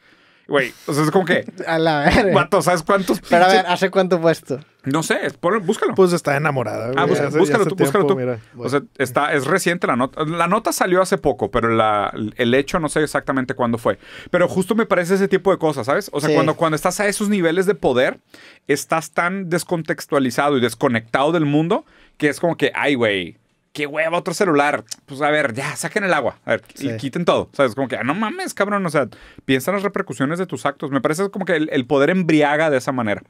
C: Güey, o sea, es como que.
A: A la verga. ¿sabes cuántos Pero a ver, ¿hace cuánto fue esto? No sé, búscalo. Pues está enamorada. Ah, búscalo, búscalo tú, búscalo tú.
C: O sea, está, es reciente la nota. La nota salió hace poco, pero el hecho no sé exactamente cuándo fue. Pero justo me parece ese tipo de cosas, ¿sabes? O sea, cuando, cuando estás a esos niveles de poder, estás tan descontextualizado y desconectado del mundo que es como que, ay, güey, qué hueva, otro celular. Pues a ver, ya, saquen el agua. A ver, y quiten todo. ¿Sabes? Como que, ah, no mames, cabrón. O sea, piensa en las repercusiones de tus actos. Me parece como que el poder embriaga de esa manera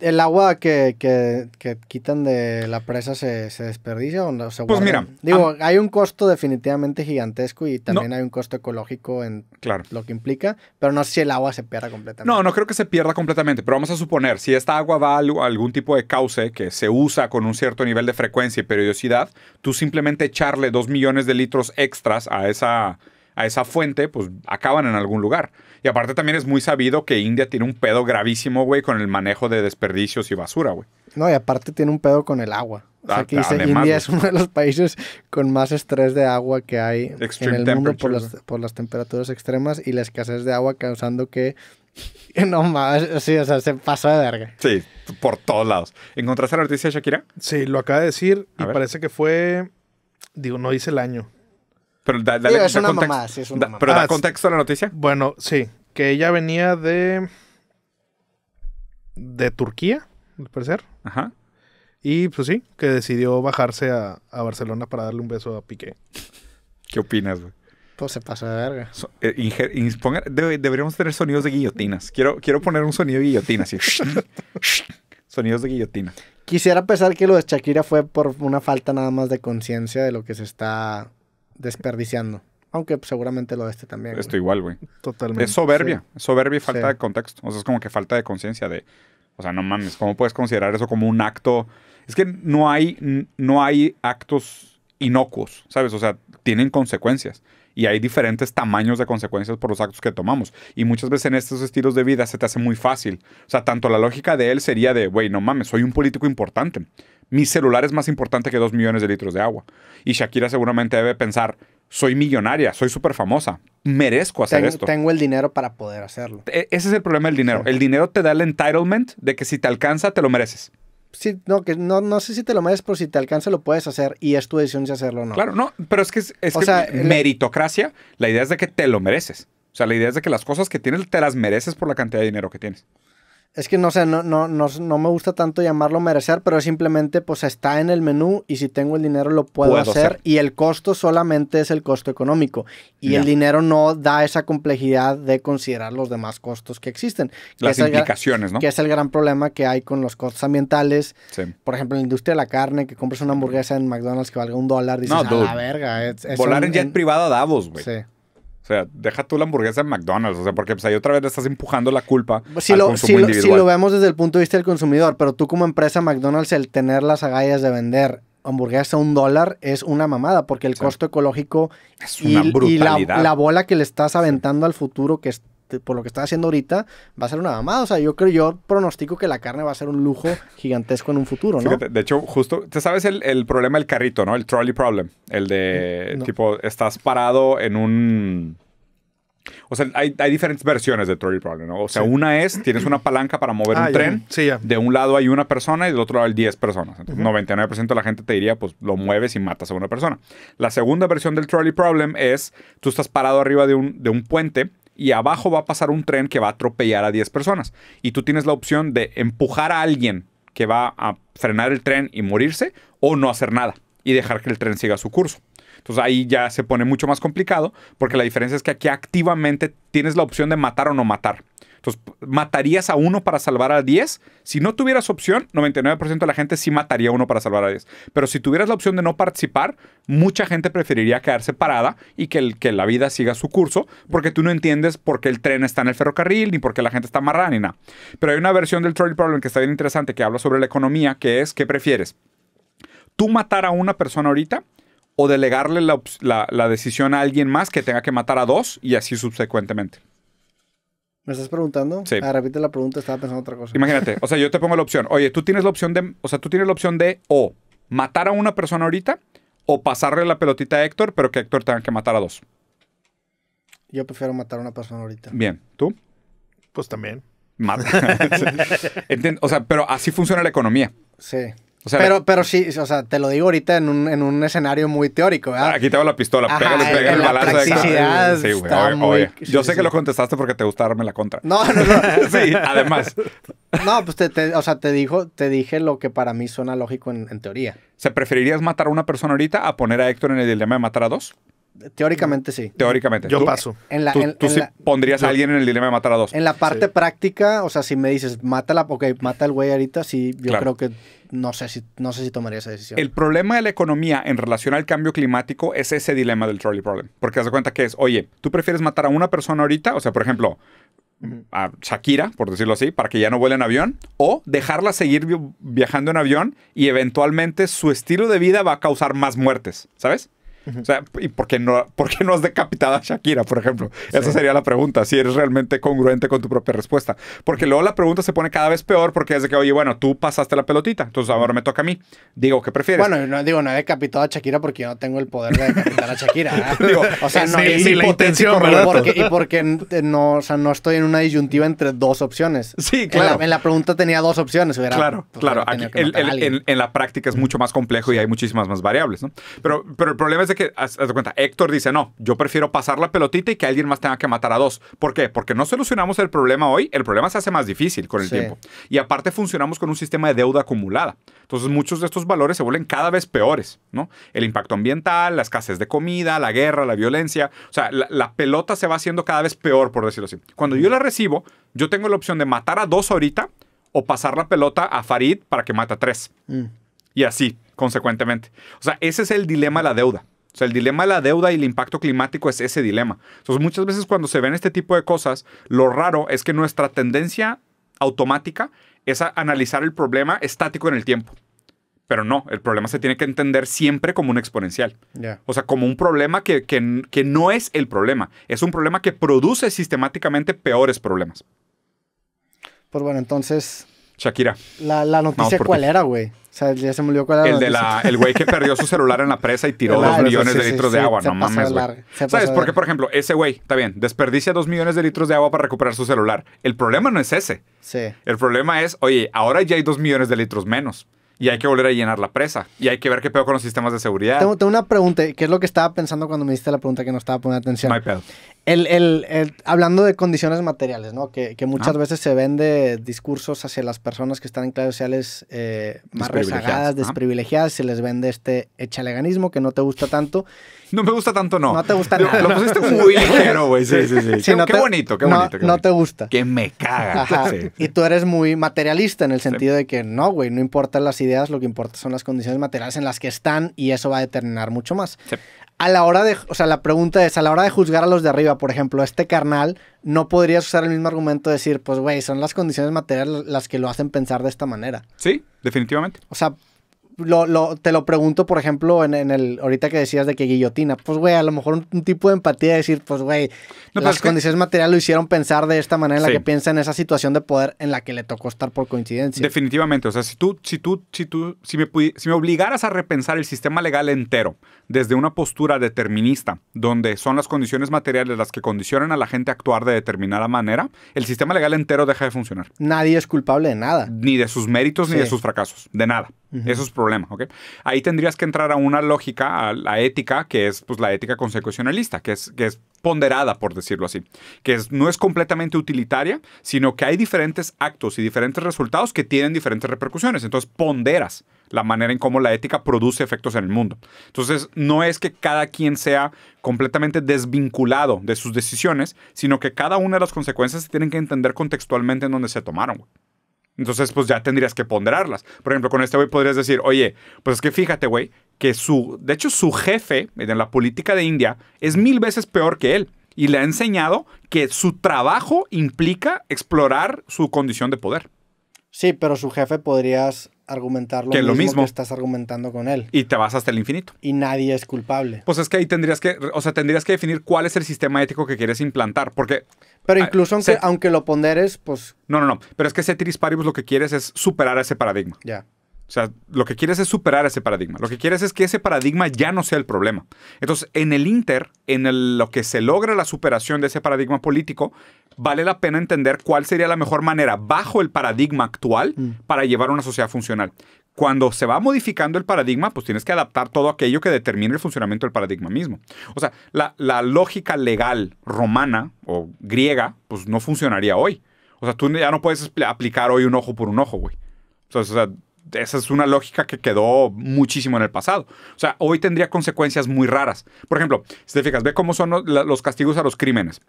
B: el agua que, que, quitan de la presa se, se desperdicia o
C: no se Pues mira.
B: Digo, hay un costo definitivamente gigantesco y también hay un costo ecológico en claro. lo que implica, pero no sé si el agua se pierda completamente.
C: No, no creo que se pierda completamente, pero vamos a suponer, si esta agua va a algún tipo de cauce que se usa con un cierto nivel de frecuencia y periodicidad, tú simplemente echarle dos millones de litros extras a esa, a esa fuente, pues acaban en algún lugar. Y aparte también es muy sabido que India tiene un pedo gravísimo, güey, con el manejo de desperdicios y basura, güey.
B: No, y aparte tiene un pedo con el agua. O sea, ah, que dice, India es uno de los países con más estrés de agua que hay en el mundo por las, temperaturas extremas y la escasez de agua causando que no más, sí, o sea, se pasó de
A: verga. Sí, por todos lados. ¿Encontraste la noticia de Shakira? Sí, lo acaba de decir y parece que fue, digo, no dice el año, pero es, una mamá, sí, es una mamá. Pero da ah, contexto a la noticia. Bueno, sí, que ella venía de de Turquía, al parecer. Ajá. Y pues sí, que decidió bajarse a, Barcelona para darle un beso a Piqué.
C: ¿Qué opinas, güey?
A: Pues se pasa de verga.
C: Eh, deberíamos tener sonidos de guillotinas. Quiero, quiero poner un sonido de guillotina, así. sonidos de guillotina.
B: Quisiera pensar que lo de Shakira fue por una falta nada más de conciencia de lo que se está desperdiciando. Aunque pues, seguramente lo de este también. Esto igual, güey. Totalmente. Es soberbia. soberbia y falta de
C: contexto. O sea, es como que falta de conciencia de. O sea, no mames, ¿cómo puedes considerar eso como un acto? Es que no hay, no hay actos inocuos, ¿sabes? O sea, tienen consecuencias. Y hay diferentes tamaños de consecuencias por los actos que tomamos. Y muchas veces en estos estilos de vida se te hace muy fácil. O sea, tanto la lógica de él sería de, güey, no mames, soy un político importante. Mi celular es más importante que dos millones de litros de agua. Y Shakira seguramente debe pensar, soy millonaria, soy súper famosa, merezco hacer esto. Tengo
B: el dinero para poder hacerlo.
C: E, ese es el problema del dinero. El dinero te da el entitlement de que si te alcanza, te lo mereces.
B: Sí, no, que no, no sé si te lo mereces, pero si te alcanza lo puedes hacer y es tu decisión si hacerlo o no. Claro, no,
C: pero es que es, o sea, meritocracia, la idea es de que te lo mereces. O sea, la idea es de que las cosas que tienes te las mereces por la cantidad de dinero que tienes.
B: Es que no sé, no, no, no, no, me gusta tanto llamarlo merecer, pero simplemente pues está en el menú y si tengo el dinero lo puedo, hacer. Y el costo solamente es el costo económico. Y el dinero no da esa complejidad de considerar los demás costos que existen. Las implicaciones, ¿no? Que es el gran problema que hay con los costos ambientales. Por ejemplo, en la industria de la carne, que compras una hamburguesa en McDonald's que valga un dólar, dices, la verga. volar en jet
C: privado a Davos, güey. Sí sea, deja tú la hamburguesa en McDonald's, o sea, porque pues, ahí otra vez le estás empujando la culpa si lo,
B: vemos desde el punto de vista del consumidor, pero tú como empresa McDonald's, el tener las agallas de vender hamburguesas a un dólar es una mamada, porque el costo ecológico es y, la, bola que le estás aventando al futuro que es por lo que está haciendo ahorita, va a ser una mamada. O sea, yo creo, yo pronostico que la carne va a ser un lujo gigantesco en un futuro, ¿no?
C: de hecho, justo, ¿te sabes el, problema del carrito, ¿no? El trolley problem. El de, eh, tipo, estás parado en un... O sea, hay, diferentes versiones del trolley problem, ¿no? O sea, una es, tienes una palanca para mover ah, un tren. Sí, De un lado hay una persona y del otro lado hay 10 personas. Entonces, 99% de la gente te diría, pues, lo mueves y matas a una persona. La segunda versión del trolley problem es, tú estás parado arriba de un, de un puente y abajo va a pasar un tren que va a atropellar a 10 personas. Y tú tienes la opción de empujar a alguien que va a frenar el tren y morirse o no hacer nada y dejar que el tren siga su curso. Entonces ahí ya se pone mucho más complicado porque la diferencia es que aquí activamente tienes la opción de matar o no matar. Entonces, ¿matarías a uno para salvar a 10? Si no tuvieras opción, 99% de la gente sí mataría a uno para salvar a 10. Pero si tuvieras la opción de no participar, mucha gente preferiría quedarse parada y que, la vida siga su curso, porque tú no entiendes por qué el tren está en el ferrocarril, ni por qué la gente está amarrada, ni nada. Pero hay una versión del Trolley Problem que está bien interesante, que habla sobre la economía, que es, ¿qué prefieres? ¿Tú matar a una persona ahorita? o delegarle la, la decisión a alguien más que tenga que matar a dos y así subsecuentemente.
B: ¿Me estás preguntando? Sí. Ah, repite la pregunta, estaba pensando otra cosa.
C: Imagínate, o sea, yo te pongo la opción. Oye, tú tienes la opción de, o sea, tú tienes la opción de o matar a una persona ahorita o pasarle la pelotita a Héctor, pero que Héctor tenga que matar a dos.
B: Yo prefiero matar a una persona ahorita.
C: Bien, ¿tú? Pues también. Mata. o sea, pero así funciona la economía. Sí pero,
B: pero sí, o sea, te lo digo ahorita en un, escenario muy teórico, ¿verdad? Ah, aquí
C: la pistola, pégale, el Sí, Yo sé que lo contestaste porque te gusta darme la contra. No, no, no. sí, además.
B: No, pues te, o sea, te dijo, te dije lo que para mí suena lógico en, en teoría.
C: ¿Se preferirías matar a una persona ahorita a poner a Héctor en el dilema de matar a dos?
B: Teóricamente sí.
C: Teóricamente. Yo paso. tú, pondrías a alguien en el dilema de matar a dos. En la parte
B: práctica, o sea, si me dices, mátala, ok, mata al güey ahorita, sí, yo creo que no sé, si, no sé si tomaría esa decisión. El
C: problema de la economía en relación al cambio climático es ese dilema del trolley problem. Porque te das cuenta que es, oye, tú prefieres matar a una persona ahorita, o sea, por ejemplo, a Shakira, por decirlo así, para que ya no vuele en avión, o dejarla seguir viajando en avión y eventualmente su estilo de vida va a causar más muertes, ¿sabes? O sea, ¿y por qué, no, por qué no has decapitado a Shakira, por ejemplo? Esa sería la pregunta, si eres realmente congruente con tu propia respuesta. Porque luego la pregunta se pone cada vez peor porque es de que, oye, bueno, tú pasaste la pelotita, entonces ahora me toca a mí. Digo, ¿qué prefieres? Bueno,
B: no digo, no he decapitado a Shakira porque yo no tengo el poder de decapitar a Shakira. ¿eh? digo, o sea, no, es sí, intención, Porque, y porque no, o sea, no estoy en una disyuntiva entre dos opciones. Sí, claro. En la, pregunta tenía dos opciones. claro, pues,
C: claro. Aquí, en, la práctica es mucho más complejo y hay muchísimas más variables, ¿no? Pero, pero el problema es de que, cuenta, Héctor dice, no, yo prefiero pasar la pelotita y que alguien más tenga que matar a dos. ¿Por qué? Porque no solucionamos el problema hoy, el problema se hace más difícil con el tiempo. Y aparte funcionamos con un sistema de deuda acumulada. Entonces muchos de estos valores se vuelven cada vez peores, ¿no? El impacto ambiental, la escasez de comida, la guerra, la violencia. O sea, la, pelota se va haciendo cada vez peor, por decirlo así. Cuando yo la recibo, yo tengo la opción de matar a dos ahorita o pasar la pelota a Farid para que mata a tres. Mm. Y así, consecuentemente. O sea, ese es el dilema de la deuda. O sea, el dilema de la deuda y el impacto climático es ese dilema. Entonces, muchas veces cuando se ven este tipo de cosas, lo raro es que nuestra tendencia automática es analizar el problema estático en el tiempo. Pero no, el problema se tiene que entender siempre como un exponencial. O sea, como un problema que, que, no es el problema. Es un problema que produce sistemáticamente peores problemas.
B: Pues bueno, entonces. Shakira. La, la noticia, ¿cuál era, güey? El
C: güey que perdió su celular en la presa y tiró dos millones de litros de agua. No mames, güey. ¿Sabes? Porque, por ejemplo, ese güey, está bien, desperdicia dos millones de litros de agua para recuperar su celular. El problema no es ese. Sí. El problema es, oye, ahora ya hay dos millones de litros menos y hay que volver a llenar la presa y hay que ver qué pedo con los sistemas de seguridad. Tengo,
B: una pregunta, que es lo que estaba pensando cuando me hiciste la pregunta que no estaba poniendo atención. My el, el, hablando de condiciones materiales, ¿no? Que, muchas ah. veces se vende discursos hacia las personas que están en clases sociales eh, más rezagadas, ¿ah? desprivilegiadas, se les vende este echaleganismo que no te gusta tanto. No me gusta tanto, no. No te gusta no Lo pusiste muy ligero, güey. Sí, sí, sí. qué, bonito, qué bonito. No, te gusta. Que me caga. Y tú eres muy materialista en el sentido de que no, güey, no importa las ideas lo que importa son las condiciones materiales en las que están y eso va a determinar mucho más. A la hora de, o sea, la pregunta es, a la hora de juzgar a los de arriba, por ejemplo, este carnal, no podrías usar el mismo argumento de decir, pues, güey, son las condiciones materiales las que lo hacen pensar de esta manera.
C: Sí, definitivamente.
B: O sea, te lo pregunto, por ejemplo, en, el ahorita que decías de que guillotina, pues güey, a lo mejor un, tipo de empatía de decir, pues güey, las condiciones materiales lo hicieron pensar de esta manera en la que piensa en esa situación de poder en la que le tocó estar por coincidencia.
C: Definitivamente, o sea, si tú, si tú, si tú, si me, si me obligaras a repensar el sistema legal entero desde una postura determinista, donde son las condiciones materiales las que condicionan a la gente a actuar de determinada manera, el sistema legal entero deja de funcionar.
B: Nadie es culpable de nada.
C: Ni de sus méritos, ni de sus fracasos, de nada esos problemas, Eso es problema, ¿ok? Ahí tendrías que entrar a una lógica, a la ética, que es pues, la ética consecucionalista, que es, que es ponderada, por decirlo así, que no es completamente utilitaria, sino que hay diferentes actos y diferentes resultados que tienen diferentes repercusiones. Entonces, ponderas la manera en cómo la ética produce efectos en el mundo. Entonces, no es que cada quien sea completamente desvinculado de sus decisiones, sino que cada una de las consecuencias se tienen que entender contextualmente en donde se tomaron. Entonces, pues ya tendrías que ponderarlas. Por ejemplo, con este güey podrías decir, oye, pues es que fíjate, güey, que su, de hecho, su jefe en la política de India es mil veces peor que él. Y le ha enseñado que su trabajo implica explorar su condición de poder. Sí, pero
B: su jefe podrías argumentar lo, mismo, que estás argumentando con él.
C: Y te vas hasta el infinito.
B: Y nadie es culpable.
C: Pues es que ahí tendrías que, o sea, tendrías que definir cuál es el sistema ético que quieres implantar, porque...
B: Pero incluso aunque, aunque lo ponderes, pues...
C: No, no, no, pero es que ese Paribus lo que quieres es superar ese paradigma. Ya. O sea, lo que quieres es superar ese paradigma. Lo que quieres es que ese paradigma ya no sea el problema. Entonces, en el Inter, en lo que se logra la superación de ese paradigma político, vale la pena entender cuál sería la mejor manera bajo el paradigma actual mm. para llevar una sociedad funcional. Cuando se va modificando el paradigma, pues tienes que adaptar todo aquello que determine el funcionamiento del paradigma mismo. O sea, la, la lógica legal romana o griega, pues no funcionaría hoy. O sea, tú ya no puedes aplicar hoy un ojo por un ojo, güey. o sea esa es una lógica que quedó muchísimo en el pasado. O sea, hoy tendría consecuencias muy raras. Por ejemplo, si te fijas, ve cómo son los castigos a los crímenes.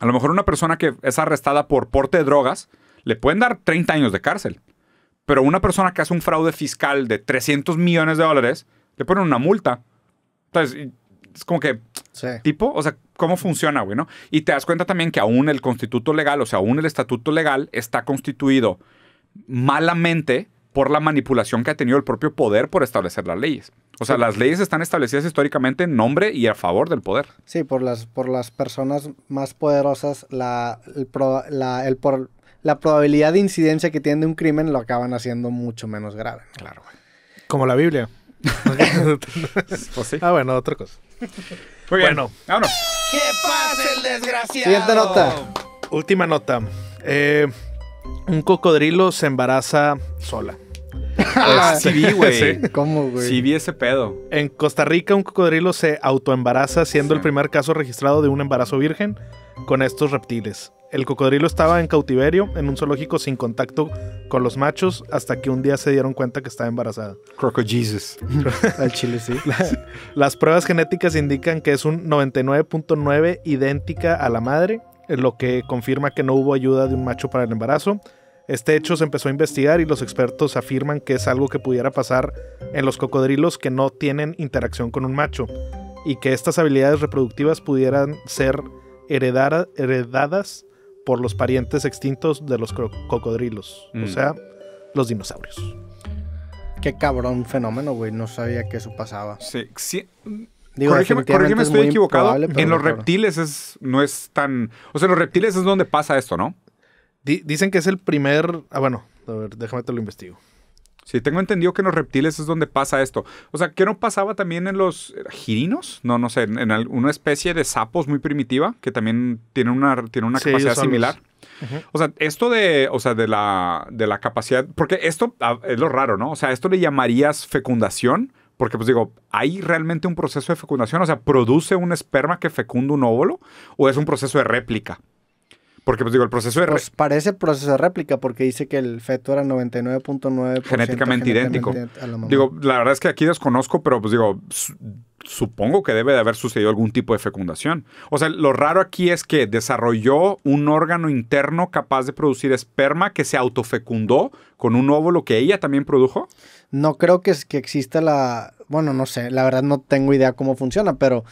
C: A lo mejor una persona que es arrestada por porte de drogas le pueden dar 30 años de cárcel. Pero una persona que hace un fraude fiscal de 300 millones de dólares le ponen una multa. Entonces, es como que, tipo, o sea, ¿cómo funciona, güey? ¿no? Y te das cuenta también que aún el constituto legal, o sea, aún el estatuto legal está constituido malamente por la manipulación que ha tenido el propio poder por establecer las leyes. O sea, las leyes están establecidas históricamente en nombre y a favor del poder.
B: Sí, por las, por las personas más poderosas, la, el la probabilidad de incidencia que tiene un crimen lo acaban haciendo mucho menos grave.
A: Claro, Como la Biblia. Pues ah, bueno, otra cosa. Muy bien. Bueno,
C: vámonos. ¿Qué pasa, el desgraciado? Siguiente nota.
A: Última nota. Eh, un cocodrilo se embaraza sola. Eh, ah, vi,
C: ese pedo.
A: En Costa Rica un cocodrilo se autoembaraza siendo el primer caso registrado de un embarazo virgen con estos reptiles. El cocodrilo estaba en cautiverio en un zoológico sin contacto con los machos hasta que un día se dieron cuenta que estaba embarazada. Croco Jesus. chile sí. las pruebas genéticas indican que es un 99.9 idéntica a la madre, lo que confirma que no hubo ayuda de un macho para el embarazo. Este hecho se empezó a investigar y los expertos afirman que es algo que pudiera pasar en los cocodrilos que no tienen interacción con un macho y que estas habilidades reproductivas pudieran ser heredadas por los parientes extintos de los cocodrilos, o mm. sea, los dinosaurios. Qué cabrón fenómeno, güey, no sabía que eso pasaba. Sí,
C: sí. Mm, corrígeme, estoy equivocado. En los reptiles es, no es tan... O sea, en los reptiles es donde pasa esto, ¿no? dicen que es el primer. Ah, bueno, a ver, déjame te lo investigo. Sí, tengo entendido que en los reptiles es donde pasa esto. O sea, ¿qué no pasaba también en los eh, girinos? No, no sé, en, una especie de sapos muy primitiva que también tiene una, tiene una capacidad similar. O sea, esto de, o sea, de la, de la capacidad, porque esto ah, es lo raro, ¿no? O sea, esto le llamarías fecundación, porque pues digo, ¿hay realmente un proceso de fecundación? O sea, ¿produce un esperma que fecunda un óvulo o es un proceso de réplica? Porque, pues digo, el proceso de. Pues
B: parece proceso de réplica, porque dice que el feto era 99.9%. Genéticamente, idéntico. digo,
C: la verdad es que aquí desconozco, pero pues digo, supongo que debe de haber sucedido algún tipo de fecundación. O sea, lo raro aquí es que desarrolló un órgano interno capaz de producir esperma que se autofecundó con un óvulo que ella también produjo.
B: No creo que, que exista la. Bueno, no sé, la verdad no tengo idea cómo funciona, pero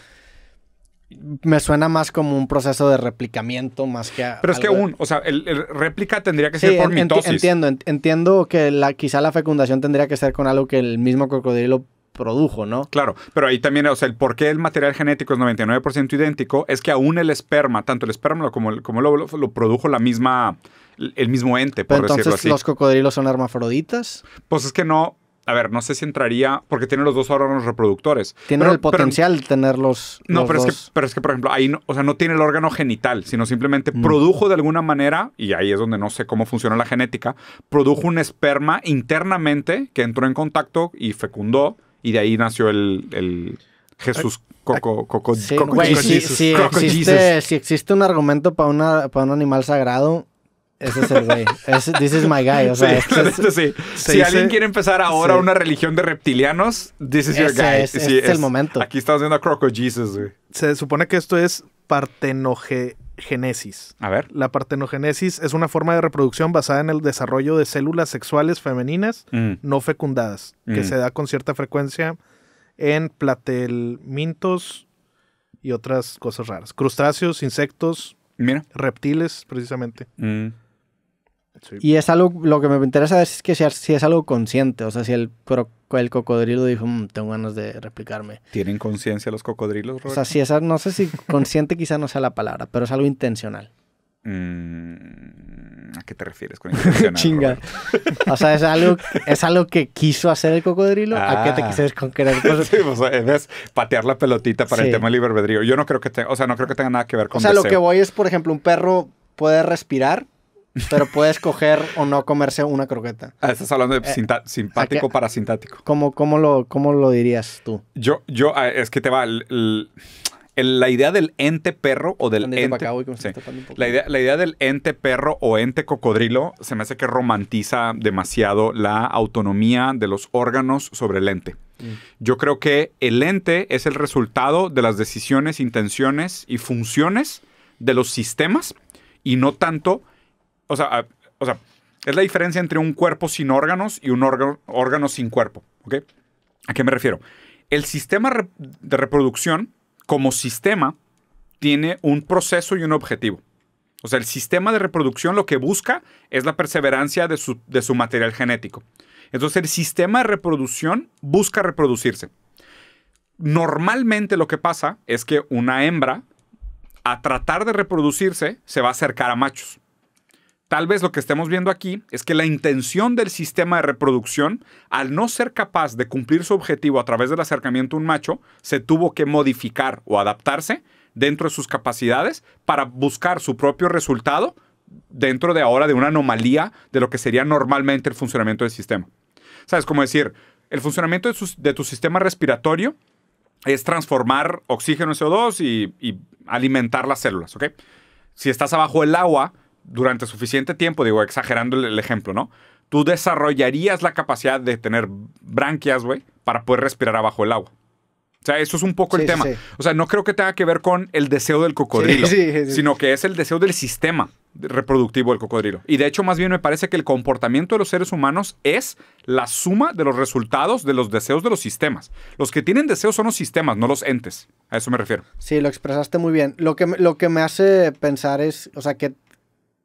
B: me suena más como un proceso de replicamiento
C: más que... A Pero es que aún, o sea, el, réplica tendría que ser por mitosis.
B: Entiendo, entiendo que la, quizá la fecundación tendría que ser con algo que el mismo cocodrilo produjo, ¿no?
C: Claro, pero ahí también, o sea, el por qué el material genético es 99% idéntico es que aún el esperma, tanto el esperma como el, como lo, produjo la misma, el mismo ente, por pero entonces, ¿Los
B: cocodrilos son
C: hermafroditas? Pues es que no, a ver, no sé si entraría, porque tiene los dos órganos reproductores. Tiene el potencial
B: de tener los. No, pero, Es que,
C: pero es que, por ejemplo, ahí, no, o sea, no tiene el órgano genital, sino simplemente mm. produjo de alguna manera, y ahí es donde no sé cómo funciona la genética, produjo un esperma internamente que entró en contacto y fecundó, y de ahí nació el, Jesús. Coco, ah, sí, si,
B: existe, un argumento para, una, para un animal sagrado, ese es el güey. this is my guy. O sea, este
C: Si alguien quiere empezar ahora una religión de reptilianos, this is your guy. Es, este es, el momento. Aquí estamos viendo a Croco Jesus, güey.
A: Se supone que esto es partenogénesis. A ver. La partenogénesis es una forma de reproducción basada en el desarrollo de células sexuales femeninas mm. no fecundadas, que mm. se da con cierta frecuencia en platelmintos y otras cosas raras. Crustáceos, insectos, Mira. reptiles, precisamente. Mm. Y es
B: algo, lo que me interesa es que sea, si es algo consciente, o sea, si el, el cocodrilo dijo, mm, tengo ganas de replicarme.
C: ¿Tienen conciencia los cocodrilos, O sea, si
B: no sé si consciente quizá no sea la palabra, pero es algo intencional.
C: Mm, ¿A qué te refieres con intencional? Chinga.
B: o sea, es algo, es algo que quiso hacer el cocodrilo. ¿A qué te ah. quieres con querer? es
C: pues, pues, eh, patear la pelotita para el tema del libre Yo no creo que tenga, o sea, no creo que tenga nada que ver con. eso. O sea, lo que
B: voy es, por ejemplo, un perro puede respirar pero puede escoger o no comerse una croqueta. Ah, estás hablando de eh,
C: simpático parasintático.
B: ¿cómo, lo, lo dirías tú?
C: Yo, yo ah, es que te va... la idea del ente perro o del ente... la, idea, la idea del ente perro o ente cocodrilo se me hace que romantiza demasiado la autonomía de los órganos sobre el ente. Mm. Yo creo que el ente es el resultado de las decisiones, intenciones y funciones de los sistemas y no tanto o sea, es la diferencia entre un cuerpo sin órganos y un órgano, sin cuerpo, ¿ok? ¿A qué me refiero? El sistema de reproducción como sistema tiene un proceso y un objetivo. O sea, el sistema de reproducción lo que busca es la perseverancia de su, de su material genético. Entonces, el sistema de reproducción busca reproducirse. Normalmente lo que pasa es que una hembra, a tratar de reproducirse, se va a acercar a machos. Tal vez lo que estemos viendo aquí es que la intención del sistema de reproducción, al no ser capaz de cumplir su objetivo a través del acercamiento a un macho, se tuvo que modificar o adaptarse dentro de sus capacidades para buscar su propio resultado dentro de ahora de una anomalía de lo que sería normalmente el funcionamiento del sistema. ¿Sabes? Como decir, el funcionamiento de, tu sistema respiratorio es transformar oxígeno en CO2 y, alimentar las células, ¿ok? Si estás abajo el agua, durante suficiente tiempo, digo, exagerando el, ejemplo, ¿no? Tú desarrollarías la capacidad de tener branquias, güey, para poder respirar abajo el agua. O sea, eso es un poco el tema. O sea, no creo que tenga que ver con el deseo del cocodrilo, sino que es el deseo del sistema reproductivo del cocodrilo. Y de hecho, más bien me parece que el comportamiento de los seres humanos es la suma de los resultados de los deseos de los sistemas. Los que tienen deseos son los sistemas, no los entes. A eso me refiero.
B: Sí, lo expresaste muy bien. Lo que, lo que me hace pensar es, o sea, que,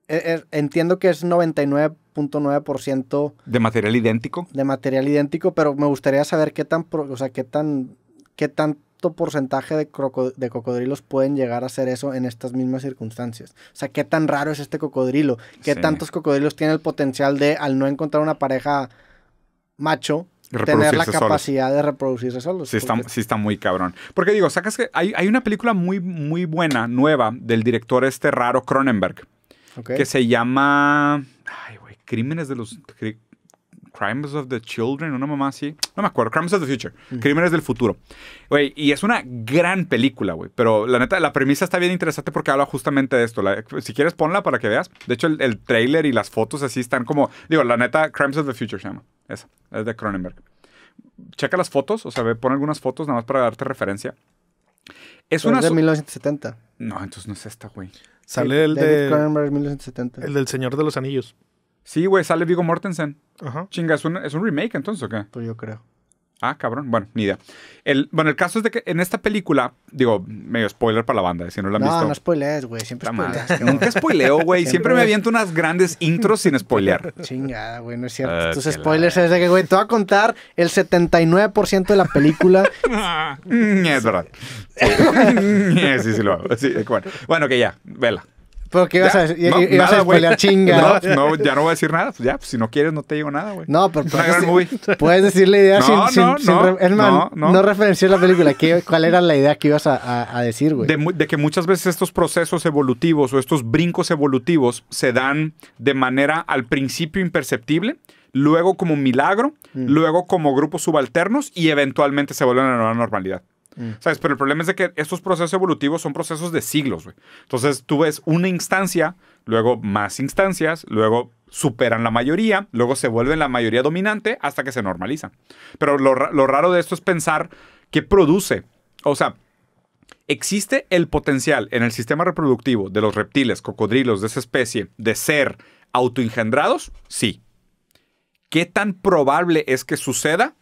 B: e, e, entiendo que es 99.9%
C: de material idéntico.
B: De material idéntico, pero me gustaría saber qué tan, o sea, qué tan qué tanto porcentaje de, de cocodrilos pueden llegar a hacer eso en estas mismas circunstancias. O sea, qué tan raro es este cocodrilo, qué tantos cocodrilos tiene el potencial de al no encontrar una pareja macho tener la capacidad de reproducirse solos. Sí, está,
C: está, muy cabrón. Porque digo, sacas que hay, hay una película muy, muy buena, nueva, del director este raro Cronenberg que se llama. Crímenes de los. Crimes of the Children, una mamá así. No me acuerdo. Crimes of the Future. Crímenes del futuro. y es una gran película, güey. Pero la neta, la premisa está bien interesante porque habla justamente de esto. si quieres, ponla para que veas. De hecho, el, trailer y las fotos así están como. Digo, la neta, Crimes of the Future se llama. Esa. Es de Cronenberg. Checa las fotos, o sea, ve, pon algunas fotos nada más para darte referencia. Es, una es de 1970. No, entonces no es esta, güey. Sale el David de. 1970. El del Señor de los Anillos. Sí, güey, sale Vigo Mortensen. Ajá. Chinga, ¿es un, ¿es un remake entonces o qué? Pues yo creo. Ah, cabrón. Bueno, ni idea. El, bueno, el caso es de que en esta película, digo, medio spoiler para la banda, si no la han no, No, no spoilees, güey. Siempre spoileas. Nunca spoileo, güey. Siempre, me aviento unas grandes intros sin spoilear.
B: Chingada, güey. No es cierto. Ah, Tus spoilers es de que, güey, te voy a contar el 79% de la película.
C: Mm, es verdad. sí, sí, lo hago. Sí, bueno. bueno, que ya. Vela. Pero qué ibas a, decir, ibas a chinga. No, ya no voy a decir nada. Pues ya, pues, si no quieres, no te digo nada, güey. No, pero puedes, decir la idea sin. No, no, no, no.
B: la película. ¿Cuál era la idea que ibas a, decir, güey?
C: De, que muchas veces estos procesos evolutivos o estos brincos evolutivos se dan de manera al principio imperceptible. Luego como un milagro, mm. luego como grupos subalternos y eventualmente se vuelven a la normalidad. Mm. ¿Sabes? Pero el problema es de que estos procesos evolutivos son procesos de siglos, Entonces tú ves una instancia, luego más instancias, luego superan la mayoría, luego se vuelven la mayoría dominante hasta que se normaliza. Pero lo, lo raro de esto es pensar qué produce. O sea, existe el potencial en el sistema reproductivo de los reptiles, cocodrilos, de esa especie, de ser autoengendrados? Sí. ¿Qué tan probable es que suceda?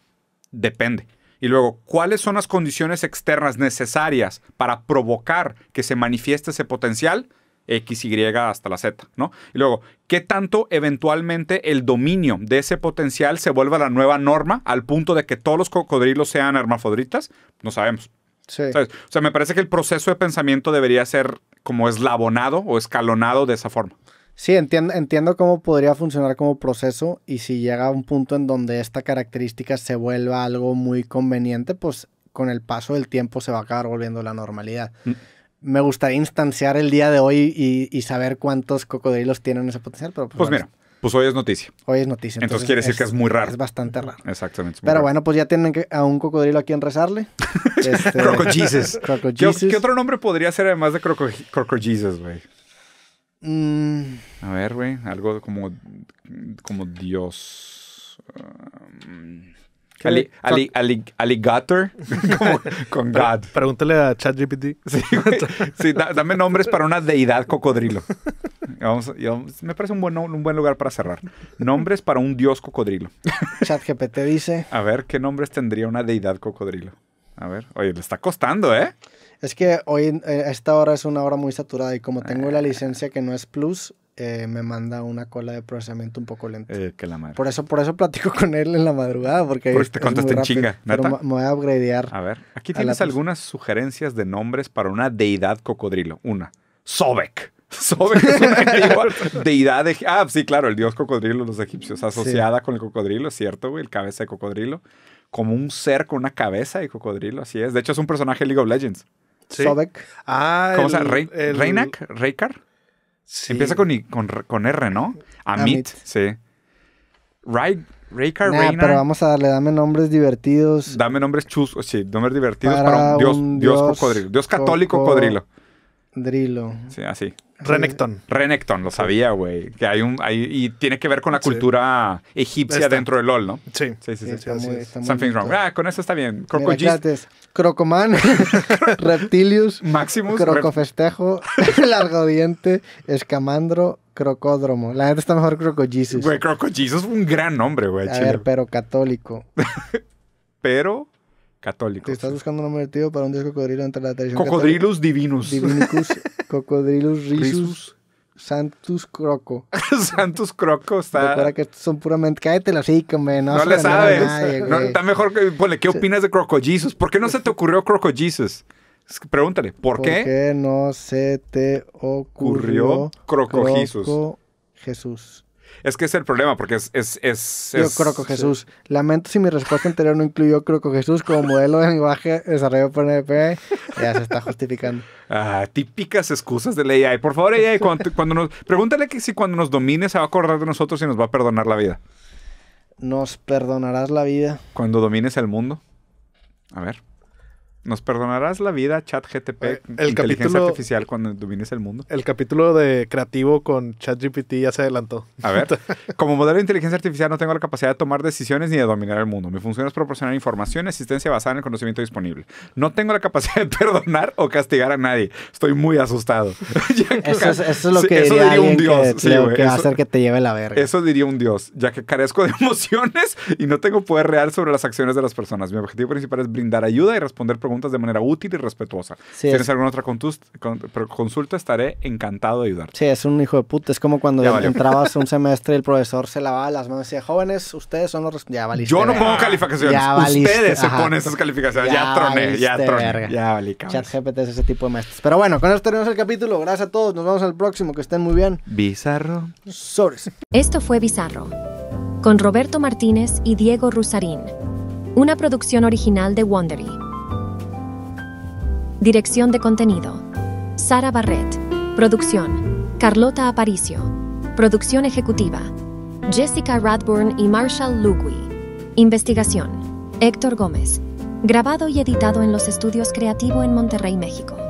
C: Depende. Y luego, ¿cuáles son las condiciones externas necesarias para provocar que se manifieste ese potencial? X, Y hasta la Z, ¿no? Y luego, ¿qué tanto eventualmente el dominio de ese potencial se vuelva la nueva norma al punto de que todos los cocodrilos sean hermafodritas? No sabemos. Sí. O sea, me parece que el proceso de pensamiento debería ser como eslabonado o escalonado de esa forma.
B: Sí, entiendo, entiendo cómo podría funcionar como proceso y si llega a un punto en donde esta característica se vuelva algo muy conveniente, pues con el paso del tiempo se va a acabar volviendo la normalidad. Mm. Me gustaría instanciar el día de hoy y, saber cuántos cocodrilos tienen ese potencial, pero pues, pues mira.
C: Pues hoy es noticia. Hoy es noticia. Entonces, quiere decir que es muy raro. Es bastante raro. Exactamente. Pero
B: bueno, pues ya tienen a un cocodrilo a quien rezarle.
C: este, croco Jesus. ¿Qué, otro nombre podría ser además de Croco, croco güey? Mm. A ver, güey, algo como, como Dios.
A: Um, aligator
C: alligator con God. Pregúntale a
A: ChatGPT.
C: Sí, dame nombres para una deidad cocodrilo. me parece un buen, un buen lugar para cerrar. Nombres para un dios cocodrilo. ChatGPT dice. A ver, ¿qué nombres tendría una deidad cocodrilo? A ver, oye, le está costando, ¿eh?
B: Es que hoy, eh, esta hora es una hora muy saturada y como tengo la eh. licencia que no es plus, eh, me manda una cola de procesamiento un poco lenta. que la madre. Por eso, por eso platico con él en la madrugada, porque, te contaste en chinga. me voy a upgradear. A
C: ver, aquí tienes algunas sugerencias de nombres para una deidad cocodrilo. Una, Sobek. Sobek es una deidad de... Ah, sí, claro, el dios cocodrilo, los egipcios, asociada con el cocodrilo, ¿cierto, güey? El cabeza de cocodrilo como un ser con una cabeza de cocodrilo, así es. De hecho, es un personaje de League of Legends. Sobek.
A: Ah, ¿Cómo se llama?
C: Empieza con, con, con, R, ¿no? Amit, sí. Ray, Reykar, pero
B: vamos a darle, dame nombres divertidos.
C: Dame nombres chus, sí, nombres divertidos para, un, dios, cocodrilo. Dios católico Codrilo. cocodrilo. Drilo. Sí, así. Ah, Renekton. Renekton, lo sabía, güey. Que hay un. y tiene que ver con la cultura egipcia dentro del LOL, ¿no? Sí. Sí, sí, sí. wrong. Ah, con eso está bien. Croco Crocoman, Reptilius,
B: Maximus, Crocofestejo, Largodiente, Escamandro, Crocódromo. La gente está mejor Croco Güey,
C: Croco es un gran nombre, güey. A ver,
B: pero católico.
C: pero. Católico. Te estás buscando un nombre
B: tío para un dios cocodrilo entre la tradición Cocodrilus
C: Cocodrilos divinus. Divinicus,
B: cocodrilos risus, Santus croco. Santus croco está... para que son puramente... Cállate la hocico, No, no le sabes. está
C: mejor que... ¿qué opinas de Croco Jesus? ¿Por qué no se te ocurrió Croco Pregúntale, ¿por, qué?
B: ¿Por no se te ocurrió, Croco, Jesús.
C: Es que es el problema, porque es... es, es, es Yo Jesús.
B: Lamento si mi respuesta anterior no incluyó creo Croco Jesús como modelo de lenguaje desarrollado por NP. Ya se está justificando.
C: Ah, típicas excusas del AI. Por favor, AI, cuando, nos... Pregúntale que si cuando nos domine se va a acordar de nosotros y nos va a perdonar la vida.
B: Nos perdonarás la vida.
C: Cuando domines el mundo. A ver. Nos perdonarás la vida, chat GTP, eh, el inteligencia artificial cuando domines el mundo.
A: El capítulo de creativo con ChatGPT ya se adelantó. A ver, como modelo de inteligencia artificial no tengo la capacidad de
C: tomar decisiones ni de dominar el mundo. Mi función es proporcionar información y asistencia basada en el conocimiento disponible. No tengo la capacidad de perdonar o castigar a nadie. Estoy muy asustado. eso, es, lo que diría, un dios. va a hacer
B: que te lleve la verga.
C: Eso diría un dios, ya que carezco de emociones y no tengo poder real sobre las acciones de las personas. Mi objetivo principal es brindar ayuda y responder preguntas de manera útil y respetuosa. si tienes alguna otra consulta, estaré encantado de ayudarte.
B: Sí, es un hijo de puta. Es como cuando entrabas un semestre y el profesor se
C: lavaba las manos y decía, jóvenes, ustedes
B: son los... Ya valiste. Yo no pongo calificaciones. Ya ustedes se ponen esas
C: calificaciones. Ya, troné, ya
B: troné. Ya valí, Chat GPT es ese tipo de maestros. Pero bueno, con esto terminamos el capítulo. Gracias a todos. Nos vemos al próximo. Que estén muy bien.
A: Bizarro.
B: sobres Esto fue Bizarro. Con Roberto Martínez y Diego Rusarín. Una producción original de Wondery. Dirección de contenido. Sara Barrett. Producción. Carlota Aparicio. Producción ejecutiva. Jessica Radburn y Marshall Lugui. Investigación. Héctor Gómez. Grabado y editado en los estudios Creativo en Monterrey, México.